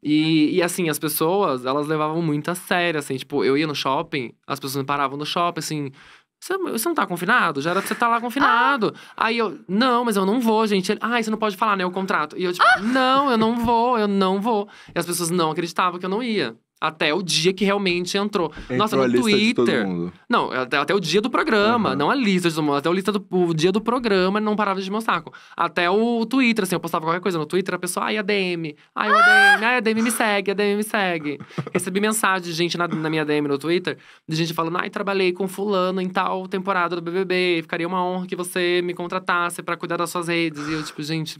E, e assim, as pessoas, elas levavam muito a sério, assim. Tipo, eu ia no shopping, as pessoas me paravam no shopping, assim... Você, você não tá confinado? Já era pra você estar tá lá confinado. Ah. Aí eu, não, mas eu não vou, gente. Ele, ah, você não pode falar, né? O contrato. E eu, tipo, ah. não, eu não vou, eu não vou. E as pessoas não acreditavam que eu não ia. Até o dia que realmente entrou. entrou Nossa, no Twitter. Não, é até, até, o dia do programa. Uhum. Não a lista de todo mundo, até a lista do, o dia do programa não parava de meu saco. Até o Twitter, assim, eu postava qualquer coisa no Twitter, a pessoa, ai, ADM, ai, o ADM, ah! ai, ADM me segue, ADM me segue. Recebi mensagem de gente na, na minha DM no Twitter, de gente falando, ai, trabalhei com fulano em tal temporada do BBB, ficaria uma honra que você me contratasse para cuidar das suas redes. E eu, tipo, gente.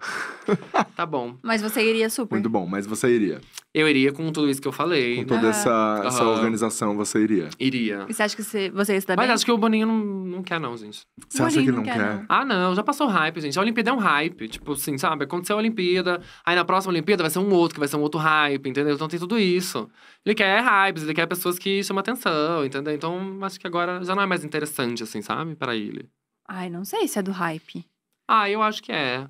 tá bom. Mas você iria super. Muito bom, mas você iria. Eu iria com tudo isso que eu falei. Com né? toda ah. essa, essa uhum. organização, você iria. Iria. E você acha que você, você ia se dar bem? Mas acho que o Boninho não, não quer, não, gente. Você acha que não, não quer? quer? Ah, não. Já passou hype, gente. A Olimpíada é um hype. Tipo assim, sabe? Aconteceu a Olimpíada. Aí na próxima Olimpíada vai ser um outro, que vai ser um outro hype, entendeu? Então tem tudo isso. Ele quer hypes, ele quer pessoas que chamam atenção, entendeu? Então acho que agora já não é mais interessante, assim, sabe? Pra ele. Ai, não sei se é do hype. Ah, eu acho que é.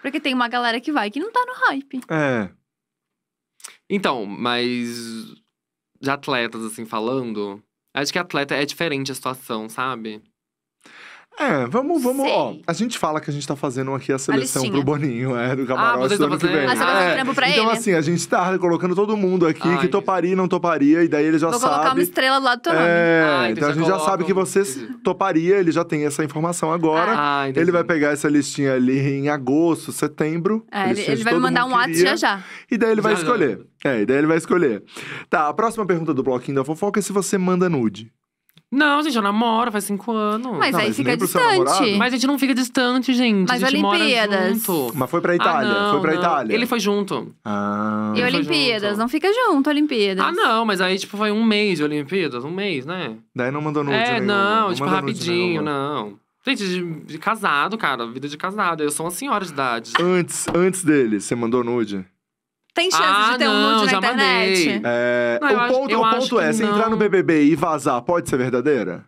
Porque tem uma galera que vai que não tá no hype. É. Então, mas. De atletas, assim, falando. Acho que atleta é diferente a situação, sabe? É, vamos, vamos, Sei. ó. A gente fala que a gente tá fazendo aqui a seleção a pro Boninho, é, do camarote ah, do ano que vem. Ah, você é. pra então, ele? assim, a gente tá colocando todo mundo aqui Ai, que toparia e não toparia, e daí ele já Vou sabe. Vou colocar uma estrela do lado do teu nome. É, ah, então, então a gente já sabe que você toparia, ele já tem essa informação agora. Ah, ah ele vai pegar essa listinha ali em agosto, setembro. É, ele, ele vai me mandar um WhatsApp já já. E daí ele vai escolher. Já. É, e daí ele vai escolher. Tá, a próxima pergunta do bloquinho da fofoca é se você manda nude. Não, gente, eu namoro faz cinco anos. Mas Não, aí mas fica distante. Mas a gente não fica distante, gente. Mas a gente mora Olimpíadas. junto. Mas foi pra ah, Itália, Ah, não, foi pra não. Itália. Ele foi junto. Ah, E Olimpíadas, junto. não fica junto, Olimpíadas. Ah, não, mas aí, tipo, foi um mês de Olimpíadas, um mês, né? daí não mandou nude é, não, tipo, rapidinho, não. Gente, de, de casado, cara, vida de casado. Eu sou uma senhora de idade. Antes, antes dele, você mandou nude? Tem chance ah, de ter não, um nude na internet? É, não, o acho, ponto, o ponto é, se entrar no BBB e vazar, pode ser verdadeira?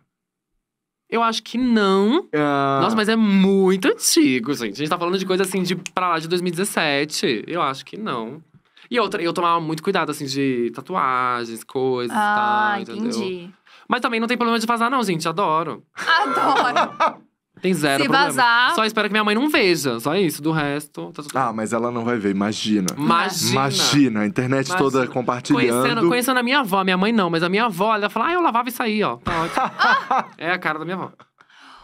Eu acho que não. Ah. Nossa, mas é muito antigo, gente. A gente tá falando de coisa assim de pra lá de 2017. Eu acho que não. E outra, eu tomava muito cuidado, assim, de tatuagens, coisas ah, e tal. Entendi. Mas também não tem problema de vazar, não, gente. Adoro. Adoro. Tem zero Se problema. vazar- Só espero que minha mãe não veja. Só isso. Do resto, tá tudo Ah, mas ela não vai ver, imagina. Imagina. Imagina, a internet Imagina. toda compartilhando. Conhecendo, conhecendo a minha avó, minha mãe não, mas a minha avó, ela fala, ah, eu lavava isso aí, ó. Tá ótimo. é a cara da minha avó.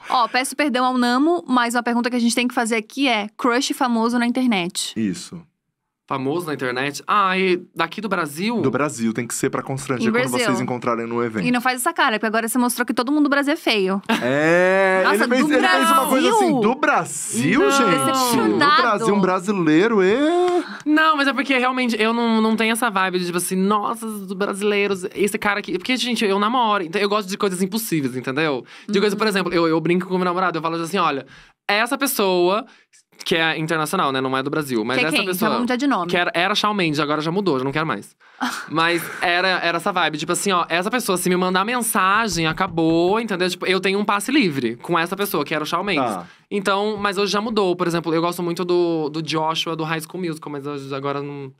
Ó, peço perdão ao Namo, mas uma pergunta que a gente tem que fazer aqui é: crush famoso na internet. Isso famoso na internet. Ah, e daqui do Brasil? Do Brasil, tem que ser pra constranger quando vocês encontrarem no evento. E não faz essa cara, porque agora você mostrou que todo mundo do Brasil é feio. É, Nossa, ele, fez, do ele fez uma coisa Brasil? assim, do Brasil, Não. gente? Do Brasil, um brasileiro, é. Não, mas é porque realmente eu não, não tenho essa vibe de tipo assim, nossa, os brasileiros, esse cara aqui. Porque, gente, eu namoro, então eu gosto de coisas impossíveis, entendeu? De coisa, uhum. por exemplo, eu, eu brinco com meu namorado, eu falo assim: olha, essa pessoa que é internacional, né? Não é do Brasil. Mas que é essa quem? pessoa. Já de nome. Que era, era Shawn Mendes, agora já mudou, já não quero mais. mas era, era essa vibe, tipo assim, ó, essa pessoa, se me mandar mensagem, acabou, entendeu? Tipo, eu tenho um passe livre com essa pessoa, que era o Shawn Mendes. Tá. Então, mas hoje já mudou. Por exemplo, eu gosto muito do, do Joshua do High School Musical, mas hoje agora não.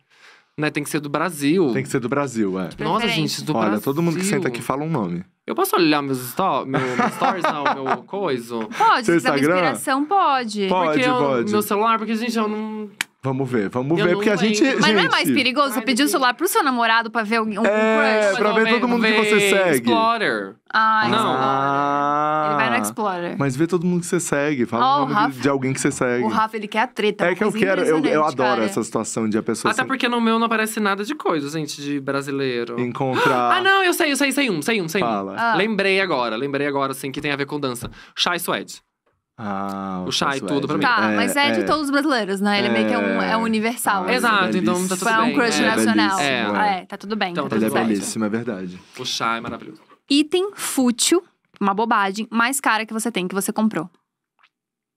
Né, tem que ser do Brasil. Tem que ser do Brasil, é. Nossa, gente, do Olha, Brasil. todo mundo que senta aqui fala um nome. Eu posso olhar meus meu, meus stories, não, meu coisa? Pode, Seu se dá Instagram? inspiração, pode. Pode, porque eu- pode. Meu celular, porque, gente, eu não. Vamos ver, vamos eu ver, porque a gente. Mas não é mais perigoso você pediu o celular pro seu namorado pra ver um, um é, crush? pra ver todo mundo que você segue. Explorer. Ah, não. Ah, ele vai no ah. Explorer. Mas vê todo mundo que você segue. Fala oh, o Rafa, de alguém que você segue. O Rafa, ele quer a treta. É que eu quero, eu, eu adoro cara. essa situação de a pessoa. Até porque no meu não aparece nada de coisa, gente, de brasileiro. Encontrar. Ah, não, eu sei, eu sei, sei um, sei um, sei Fala. um. Ah. Lembrei agora, lembrei agora, assim, que tem a ver com dança. Chai Suede. Ah, o chá e tudo pra mim. Tá, é, mas é, de é. todos os brasileiros, né? Ele é meio que é um, é um ah, universal. Ah, Exato, é então tá tudo bem. É um crush nacional. É, tá tudo bem. Então, tá, tá tudo ele é belíssimo, é verdade. O chá é maravilhoso. Item fútil, uma bobagem, mais cara que você tem, que você comprou.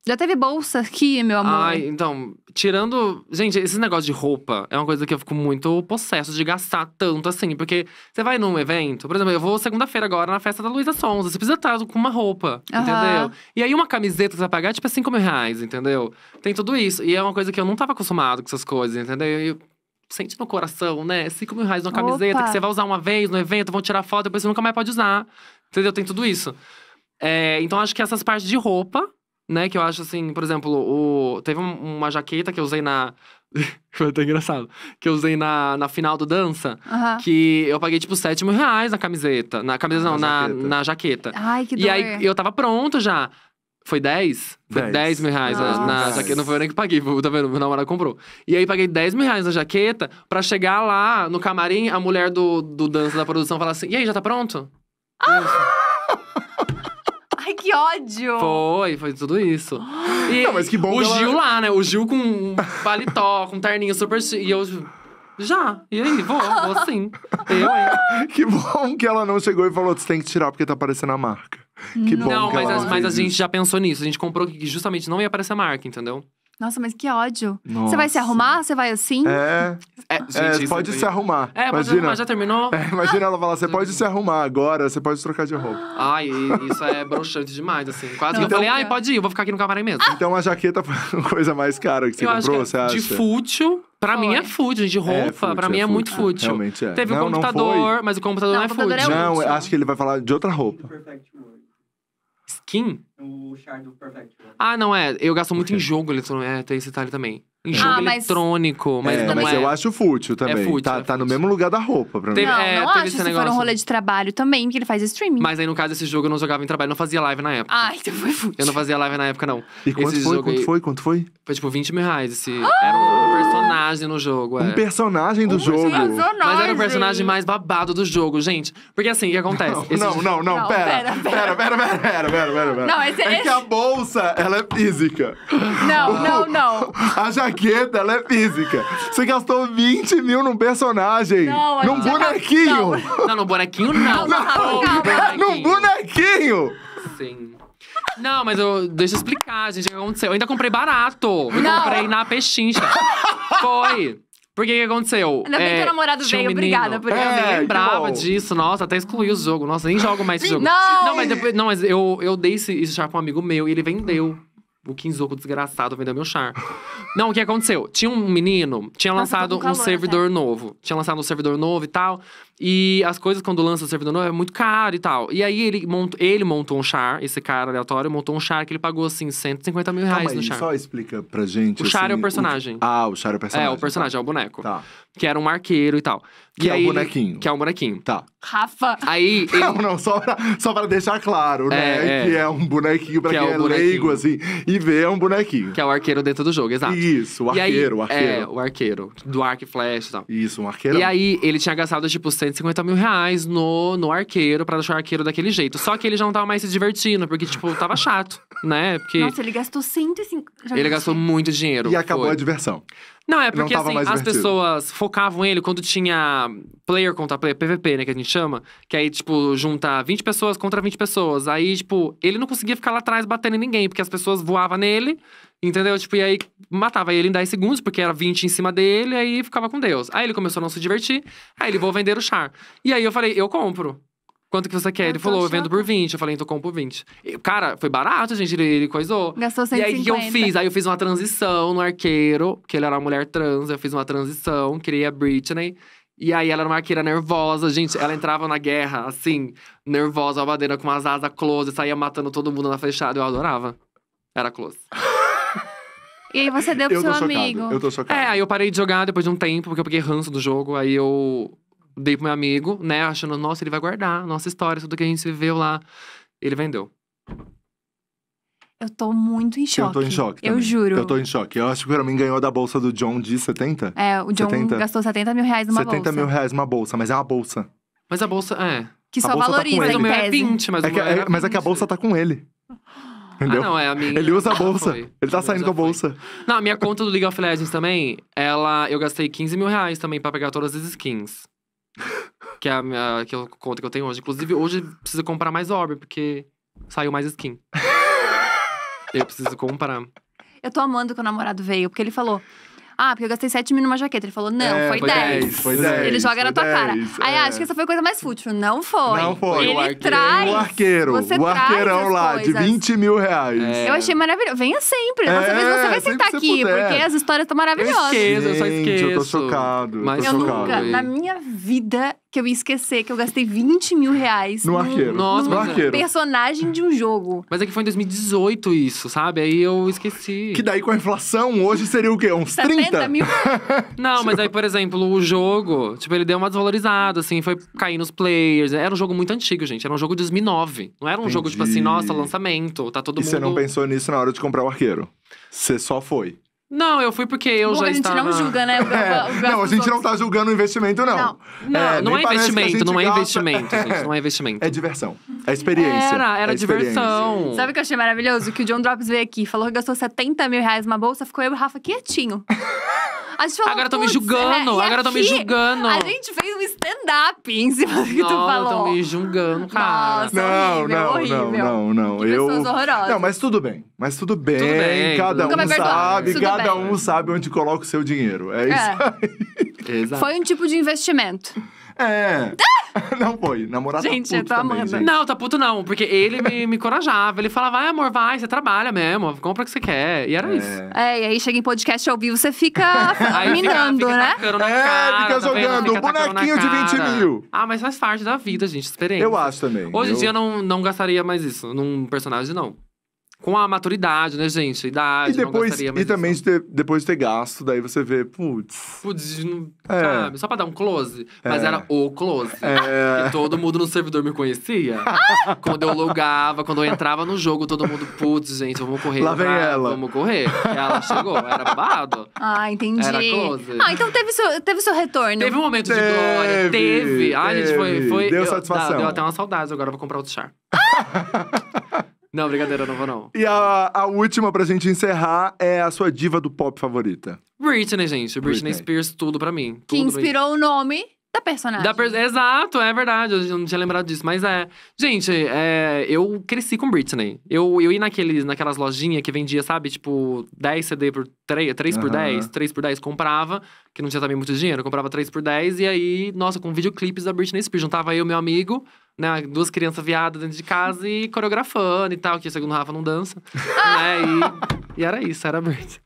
Já teve bolsa aqui, meu amor. Ai, então, tirando. Gente, esse negócio de roupa é uma coisa que eu fico muito possesso de gastar tanto assim. Porque você vai num evento, por exemplo, eu vou segunda-feira agora na festa da Luísa Sonza. Você precisa estar com uma roupa, uhum. entendeu? E aí uma camiseta que você vai pagar, tipo, 5 é mil reais, entendeu? Tem tudo isso. E é uma coisa que eu não tava acostumado com essas coisas, entendeu? E sente no coração, né? 5 mil reais numa camiseta Opa. que você vai usar uma vez no evento, vão tirar foto, depois você nunca mais pode usar. Entendeu? Tem tudo isso. É, então acho que essas partes de roupa né? Que eu acho assim, por exemplo, o... teve uma jaqueta que eu usei na. Foi até engraçado. Que eu usei na, na final do dança. Que eu paguei, tipo, 7 mil reais na camiseta. Na camiseta, não, na, na, jaqueta. na jaqueta. Ai, que dor. E aí eu tava pronto já. Foi 10? Foi 10, mil reais Nossa. na, jaqueta. Não foi nem que paguei, tá vendo? Meu namorado comprou. E aí paguei 10 mil reais na jaqueta pra chegar lá no camarim, a mulher do, do dança da produção falar assim: E aí, já tá pronto? Ah! Ai, que ódio! Foi, foi tudo isso. E não, mas que bom O ela... Gil lá, né? O Gil com um paletó, com um terninho super E eu... Já. E aí, vou, vou sim. Eu, hein? Que bom que ela não chegou e falou: você tem que tirar porque tá aparecendo a marca. Que não, bom. Não, mas, a, mas a gente já pensou nisso. A gente comprou que justamente não ia aparecer a marca, entendeu? Nossa, mas que ódio. Nossa. Você vai se arrumar? Você vai assim? É. é, gente, é, é pode se arrumar. É, imagina. Arrumar. já terminou? É, imagina ela falar: você hum. pode se arrumar agora, você pode trocar de roupa. Ai, isso é broxante demais, assim. Quase então, que eu então- falei: ai, pode ir, eu vou ficar aqui no camarim mesmo. Então a jaqueta foi a coisa mais cara que você eu comprou, que é você acha? De fútil. Pra mim é fútil, de é roupa, é, fútil, pra mim é, é muito fútil. Realmente é. Teve o um computador, mas o computador não, não é computador fútil. não, acho que ele vai falar de outra roupa. O char do Perfect. Ah, não é. Eu gasto muito em jogo eletrônico. É, tem esse detalhe também. Em jogo Ah, eletrônico, mas, é, não mas é. eu acho fútil também. fútil, tá, é tá no mesmo lugar da roupa pra mim. não, é, não acho esse se for um rolê de trabalho também, porque ele faz streaming. Mas aí, no caso, esse jogo eu não jogava em trabalho, não fazia live na época. Ah, então foi fútil. Eu não fazia live na época, não. E quanto esse foi? jogo Quanto aí- foi? Quanto foi? Foi tipo 20 mil reais. Esse... Era um personagem no jogo, é. Um personagem do jogo. Mas era o personagem mais babado do jogo, gente. Porque assim, o que acontece? Esse- Não, não, não, Não, pera. pera, Pera, pera, pera, pera, pera, pera, pera. Não, esse, é esse... É que a bolsa, ela é física. Não, não, não. A jaqueta, ela é física. Você gastou 20 mil num personagem. Não, num bonequinho. Não. num bonequinho não. Não, não, não. Num bonequinho. Sim. Não, mas eu, deixa eu explicar, gente, o que aconteceu. Eu ainda comprei barato. Eu não. comprei na pechincha. Foi. Porque o que aconteceu? Ainda bem é, que o namorado veio, um obrigada por é, Eu lembrava disso, nossa, até excluí o jogo. Nossa, nem jogo mais esse jogo. Não! Não, mas, depois, não, mas eu, eu dei esse, esse char pra um amigo meu e ele vendeu. O Kinzoku desgraçado vendeu meu char. não, o que aconteceu? Tinha um menino, tinha nossa, tá lançado um servidor até. novo. Tinha lançado um servidor novo e tal. E as coisas, quando lança o servidor novo, é muito caro e tal. E aí ele, mont... ele montou um char, esse cara aleatório, montou um char que ele pagou, assim, 150 mil reais Calma no char. só explica pra gente. O char é assim, é o personagem. O... Ah, o char é o personagem. É, o personagem, tá. é o boneco. Tá. Que era um arqueiro e tal. Que e é aí, bonequinho. Que é um bonequinho. Tá. Rafa. Aí. Ele... Não, não, só pra, só pra deixar claro, né? É, é. Que é um bonequinho pra que é quem é, é leigo, assim, e vê é um bonequinho. Que é o arqueiro dentro do jogo, exato. Isso, o arqueiro, aí, o arqueiro. É, o arqueiro. Do arco e flecha e tal. Isso, um arqueiro. E aí ele tinha gastado, tipo, 100 250 mil reais no, no arqueiro pra deixar o arqueiro daquele jeito. Só que ele já não tava mais se divertindo, porque, tipo, tava chato, né? Porque Nossa, ele gastou 105. ele gastou muito dinheiro. E acabou foi. a diversão. Não, é porque Não assim, as divertido. pessoas focavam ele quando tinha player contra player, PVP, né, que a gente chama. Que aí, tipo, junta 20 pessoas contra 20 pessoas. Aí, tipo, ele não conseguia ficar lá atrás batendo em ninguém, porque as pessoas voavam nele Entendeu? Tipo, e aí matava ele em 10 segundos, porque era 20 em cima dele, aí ficava com Deus. Aí ele começou a não se divertir, aí ele, vou vender o char. E aí eu falei, eu compro. Quanto que você quer? Eu ele ah, tá falou, achando. eu vendo por 20. Eu falei, então compro 20. E, cara, foi barato, gente. Ele, ele coisou. Gastou 150. E aí, o que eu fiz? Aí eu fiz uma transição no arqueiro, porque ele era uma mulher trans. Eu fiz uma transição, criei a Britney. E aí, ela era uma arqueira nervosa, gente. Ela entrava na guerra, assim, nervosa, albadeira, com umas asas close. Saía matando todo mundo na fechada. Eu adorava. Era close. E aí você deu pro eu seu amigo. Chocado, eu tô chocado. É, aí eu parei de jogar depois de um tempo, porque eu peguei ranço do jogo. Aí eu dei pro meu amigo, né? Achando, nossa, ele vai guardar nossa história, tudo que a gente viveu lá. Ele vendeu. Eu tô muito em choque. Eu tô em choque. Também. Eu juro. Eu tô em choque. Eu acho que o Ramin ganhou da bolsa do John de 70. É, o John 70. gastou 70 mil reais numa 70 bolsa. 70 mil reais numa bolsa, mas é uma bolsa. Mas a bolsa, é. Que a só valoriza, tá com ele. Mas o meu é 20, mas é que, é, Mas é que a bolsa tá com ele. Entendeu? Ah, não, é a minha. Ele usa a ah, bolsa. Foi. Ele tá saindo com a bolsa. Foi. Não, a minha conta do League of Legends também, ela. Eu gastei 15 mil reais também pra pegar todas as skins. que é a minha que é a conta que eu tenho hoje. Inclusive, hoje preciso comprar mais orb, porque saiu mais skin. eu preciso comprar. Eu tô amando que o namorado veio, porque ele falou: ah, porque eu gastei 7 mil numa jaqueta. Ele falou, não, é, foi, 10. Foi 10. Ele joga na tua 10, cara. É. Aí, acho que essa foi a coisa mais fútil. Não foi. Não foi. Ele o arqueiro. traz. O arqueiro. Você o arqueirão lá, coisas. de 20 mil reais. É. Eu achei maravilhoso. Venha sempre. Nossa é, vez você vai sentar aqui, puder. porque as histórias estão maravilhosas. Eu esqueço, eu só esqueço. Eu tô chocado. Mas eu, eu chocado. nunca, na minha vida, que eu ia esquecer que eu gastei 20 mil reais no, no arqueiro. Nossa, no, arqueiro. É. personagem de um jogo. Mas é que foi em 2018 isso, sabe? Aí eu esqueci. Que daí com a inflação hoje seria o quê? Uns 30 tá 50 mil. Não, mas aí, por exemplo, o jogo, tipo, ele deu uma desvalorizada, assim, foi cair nos players. Era um jogo muito antigo, gente. Era um jogo de 2009. Não era um Entendi. jogo, tipo assim, nossa, lançamento, tá todo e mundo. E você não pensou nisso na hora de comprar o arqueiro? Você só foi. Não, eu fui porque eu Bom, já estava... A gente não julga, né? O, o, é, não, a gente não tá julgando o investimento, não. Não, é, não, é investimento, não é gasta... investimento, gente. É. Não é investimento. É diversão. É experiência. Era, era é diversão. Sabe o que eu achei maravilhoso? Que o John Drops veio aqui, falou que gastou 70 mil reais numa bolsa, ficou eu e o Rafa quietinho. A gente falou, agora estão me é, julgando, é, agora estão me julgando. A gente fez um stand-up em cima do que não, tu falou. estão me julgando, cara. Nossa, não, horrível, não, horrível. não, não, não. eu... horrorosas. Não, mas tudo bem. Mas tudo bem. Tudo bem cada um sabe, tudo cada bem. um sabe onde coloca o seu dinheiro. É, é. isso aí. Exato. Foi um tipo de investimento. É. Não foi, namorado Gente, é tá puto também, gente. Não, tá puto não, porque ele me, me encorajava. Ele falava, vai amor, vai, você trabalha mesmo, compra o que você quer. E era é. isso. É, e aí chega em podcast ao vivo, você fica minando, né? Fica é, cara, fica tá jogando um bonequinho de 20 mil. Ah, mas faz parte da vida, gente, experiência. Eu acho também. Hoje em eu... dia eu não, não gastaria mais isso num personagem, não com a maturidade, né, gente? Idade, e depois, gastaria, E também de ter, depois de ter gasto, daí você vê, putz. Putz, é. sabe? Só pra dar um close. Mas é. era o close. É. E todo mundo no servidor me conhecia. quando eu logava, quando eu entrava no jogo, todo mundo, putz, gente, vamos correr. Lá vem ah, ela. Vamos correr. ela chegou, era babado. Ah, entendi. Era close. Ah, então teve seu, teve seu retorno. Teve um momento teve, de glória, teve. teve. Ai, gente, foi. foi deu eu, satisfação. deu até uma saudade, agora vou comprar outro char. Não, brincadeira, não vou não. E a, a última pra gente encerrar é a sua diva do pop favorita. Britney, gente. Britney, Britney. Spears, tudo pra mim. Tudo que inspirou o nome da personagem. Da per... Exato, é verdade. Eu não tinha lembrado disso, mas é. Gente, é... eu cresci com Britney. Eu, eu ia naqueles, naquelas lojinhas que vendia, sabe, tipo, 10 CD por 3, 3 uhum. por 10, 3 por 10, comprava, que não tinha também muito dinheiro, Eu comprava 3 por 10, e aí, nossa, com videoclipes da Britney Spears. Juntava eu, e meu amigo, né, duas crianças viadas dentro de casa e coreografando e tal, que segundo o Rafa não dança. né, e, e era isso, era Britney.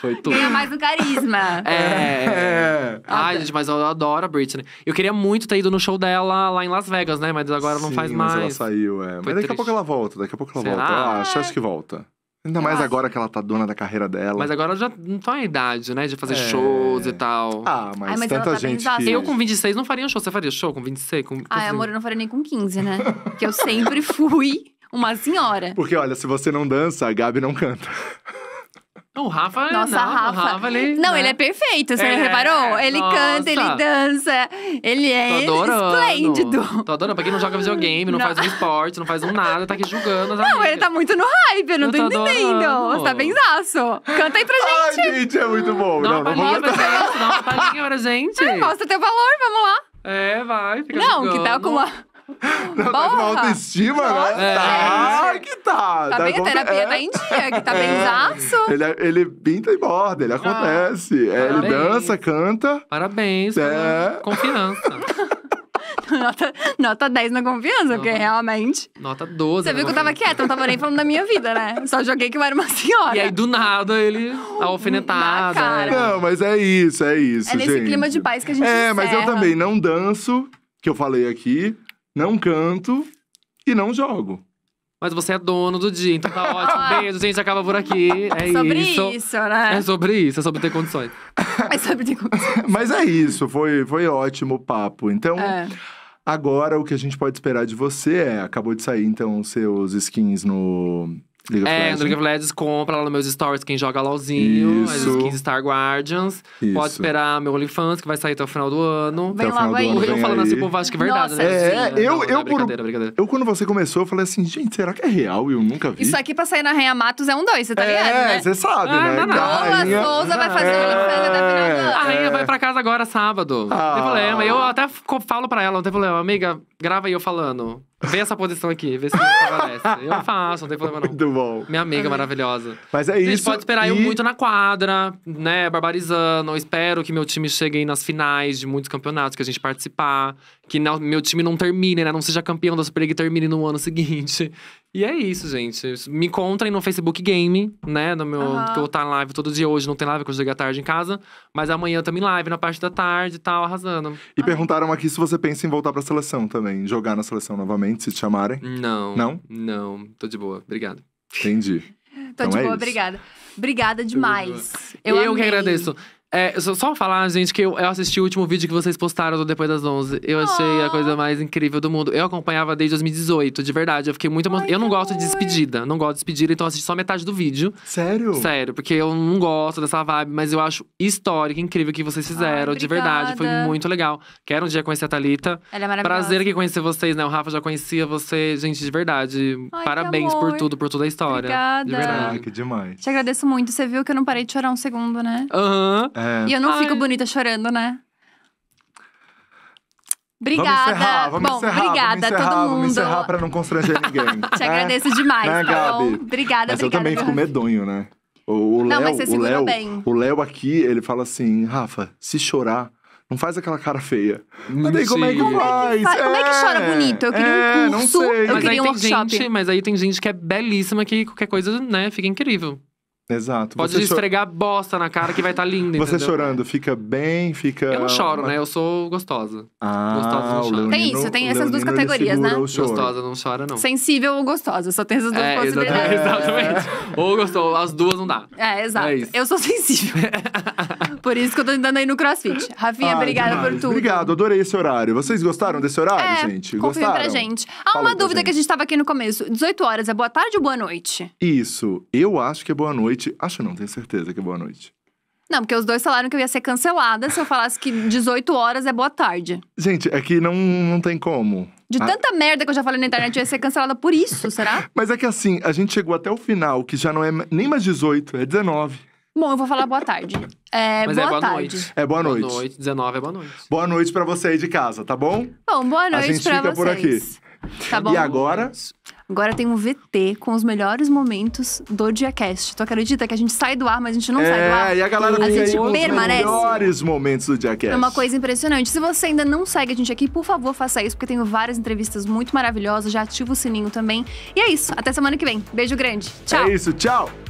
Foi tudo. Ganha mais um carisma. É. é. Ai, gente, mas eu adoro a Britney. Eu queria muito ter ido no show dela lá em Las Vegas, né? Mas agora Sim, não faz mais. Mas ela saiu, é. Foi mas daqui triste. a pouco ela volta, daqui a pouco ela Será? volta. Ah, acho, acho que volta. Ainda mais agora que ela tá dona da carreira dela. Mas agora ela já não tá na idade, né? De fazer é. shows e tal. Ah, mas, Ai, mas tanta tá gente. Que... Eu com 26 não faria um show. Você faria show com 26? Com... Ai, ah, com... amor, eu não faria nem com 15, né? Porque eu sempre fui uma senhora. Porque olha, se você não dança, a Gabi não canta. O Rafa, é, Nossa, não, Rafa. Rafa ele, não, né? ele é perfeito, você é, reparou? Ele nossa. canta, ele dança, ele é esplêndido. Tô adorando. Pra quem não joga videogame, não, não, faz um esporte, não faz um nada, tá aqui julgando. Não, amigas. ele tá muito no hype, eu não eu tô, tô entendendo. Adorando. Você tá benzaço. Canta aí pra gente. Ai, gente, é muito bom. Não, não, não vou pra gente. Não, pra gente. Mostra teu valor, vamos lá. É, vai. Fica não, que tá com uma tá com autoestima, né? Nossa, É. Tá que tá. Tá, tá bem, a terapia é. tá em dia, que tá é. zaço. Ele, é, ele pinta e borda, ele ah, acontece. Ah, é, ele dança, canta. Parabéns é. confiança. nota, nota 10 na confiança, nota, porque realmente. Nota 12. Você viu que eu né? tava quieta, não tava nem falando da minha vida, né? Só joguei que eu era uma senhora. E aí, do nada, ele tá alfinetada. Cara. Né? Não, mas é isso, é isso. É nesse gente. clima de paz que a gente É, encerra. mas eu também não danço, que eu falei aqui não canto e não jogo. Mas você é dono do dia, então tá ótimo. Beijo, gente, acaba por aqui. É sobre isso. isso, né? É sobre isso, é sobre ter condições. é sobre ter condições. Mas é isso, foi, foi ótimo o papo. Então, é. agora o que a gente pode esperar de você é... Acabou de sair, então, os seus skins no, League é, o League of Legends compra lá nos meus stories quem joga LOLzinho, as skins Star Guardians. Isso. Pode esperar meu OnlyFans, que vai sair até o final do ano. Vem logo aí. Ano, eu falando aí. assim, o vasco que é verdade, Nossa, né? É, é eu, não, eu, não é brincadeira, brincadeira. eu, quando você começou, eu falei assim, gente, será que é real? Eu nunca vi. Isso aqui pra sair na Rainha Matos é um dois, você tá é, ligado? É, né? você sabe, né? ah, né? Não, não. Rainha... Souza vai fazer é, OnlyFans até o final do ano. A Rainha vai pra casa agora sábado. Ah. Não tem ah. problema. Eu até falo pra ela, não tem problema. Amiga, grava aí eu falando. Vê essa posição aqui, vê se me favorece. Eu ah! faço, não tem problema não. Muito bom. Minha amiga é. maravilhosa. Mas é isso. A gente pode esperar e... eu muito na quadra, né, barbarizando. Eu espero que meu time chegue nas finais de muitos campeonatos que a gente participar que não, meu time não termine, né? Não seja campeão da preguiças e termine no ano seguinte. E é isso, gente. Me encontrem no Facebook Game, né? No meu, uhum. Que eu tá em live todo dia hoje, não tem live, que eu joguei à tarde em casa. Mas amanhã também live, na parte da tarde e tal, arrasando. E Ai. perguntaram aqui se você pensa em voltar pra seleção também, jogar na seleção novamente, se te chamarem. Não. Não? Não, tô de boa. Obrigado. Entendi. tô então de é boa, isso. obrigada. Obrigada demais. Eu, eu que agradeço. É, só, só falar, gente, que eu, eu, assisti o último vídeo que vocês postaram do Depois das 11. Eu achei oh. a coisa ah. mais incrível do mundo. Eu acompanhava desde 2018, de verdade. Eu fiquei muito Eu não gosto de despedida. Não gosto de despedida, então assisti só metade do vídeo. Sério? Sério, porque eu não gosto dessa vibe, mas eu acho histórico, incrível que vocês fizeram, Ai, de verdade. Foi muito legal. Quero um dia conhecer a Thalita. Ela é maravilhosa. Prazer que conhecer vocês, né? O Rafa já conhecia você, gente, de verdade. Ai, Parabéns por tudo, por toda a história. Obrigada. De verdade. Ai, que demais. Te agradeço muito. Você viu que eu não parei de chorar um segundo, né? Aham. Uhum. É... E eu não Ai. fico bonita chorando, né? Obrigada. Vamos encerrar, vamos Bom, encerrar, obrigada vamos encerrar, todo mundo. Vamos encerrar pra não constranger ninguém. Te né? agradeço demais, né, Gabi? Então, obrigada, Mas obrigada, eu também fico medonho, né? O, o não, Léo, mas você segura Léo, bem. O Léo aqui, ele fala assim, Rafa, se chorar, não faz aquela cara feia. Mas daí como é que faz? É, como é que chora é, bonito? Eu queria é, um curso, eu mas queria um workshop. Gente, mas aí tem gente que é belíssima que qualquer coisa, né, fica incrível. Exato. Pode você esfregar cho... bosta na cara que vai estar tá Você chorando, fica bem, fica. Eu não choro, né? Eu sou gostosa. Ah, gostosa não chora. Tem isso, tem essas duas categorias, né? Gostosa não chora, não. Sensível ou gostosa, só tem essas duas é, possibilidades. Exatamente. É. ou gostosa, as duas não dá. É, exato. É eu sou sensível. por isso que eu tô andando aí no crossfit. Rafinha, obrigada demais. por tudo. Obrigado, adorei esse horário. Vocês gostaram desse horário, é, gente? Gostaram? pra gente. Há uma dúvida gente. que a gente tava aqui no começo: 18 horas é boa tarde ou boa noite? Isso. Eu acho que é boa noite noite. Acho não, tenho certeza que é boa noite. Não, porque os dois falaram que eu ia ser cancelada se eu falasse que 18 horas é boa tarde. Gente, é que não, não tem como. De ah. tanta merda que eu já falei na internet, eu ia ser cancelada por isso, será? Mas é que assim, a gente chegou até o final, que já não é nem mais 18, é 19. Bom, eu vou falar boa tarde. É, Mas é boa, é boa tarde. noite. É boa noite. Boa noite, 19 é boa noite. Boa noite pra você aí de casa, tá bom? Bom, boa noite a gente fica vocês. por aqui. Tá bom. E agora? Agora tem um VT com os melhores momentos do Diacast. Tu acredita que a gente sai do ar, mas a gente não é, sai do é, ar? E a galera a gente aí, permanece. Os melhores momentos do Diacast. É uma coisa impressionante. Se você ainda não segue a gente aqui, por favor, faça isso, porque tenho várias entrevistas muito maravilhosas. Já ativa o sininho também. E é isso. Até semana que vem. Beijo grande. Tchau. É isso. Tchau.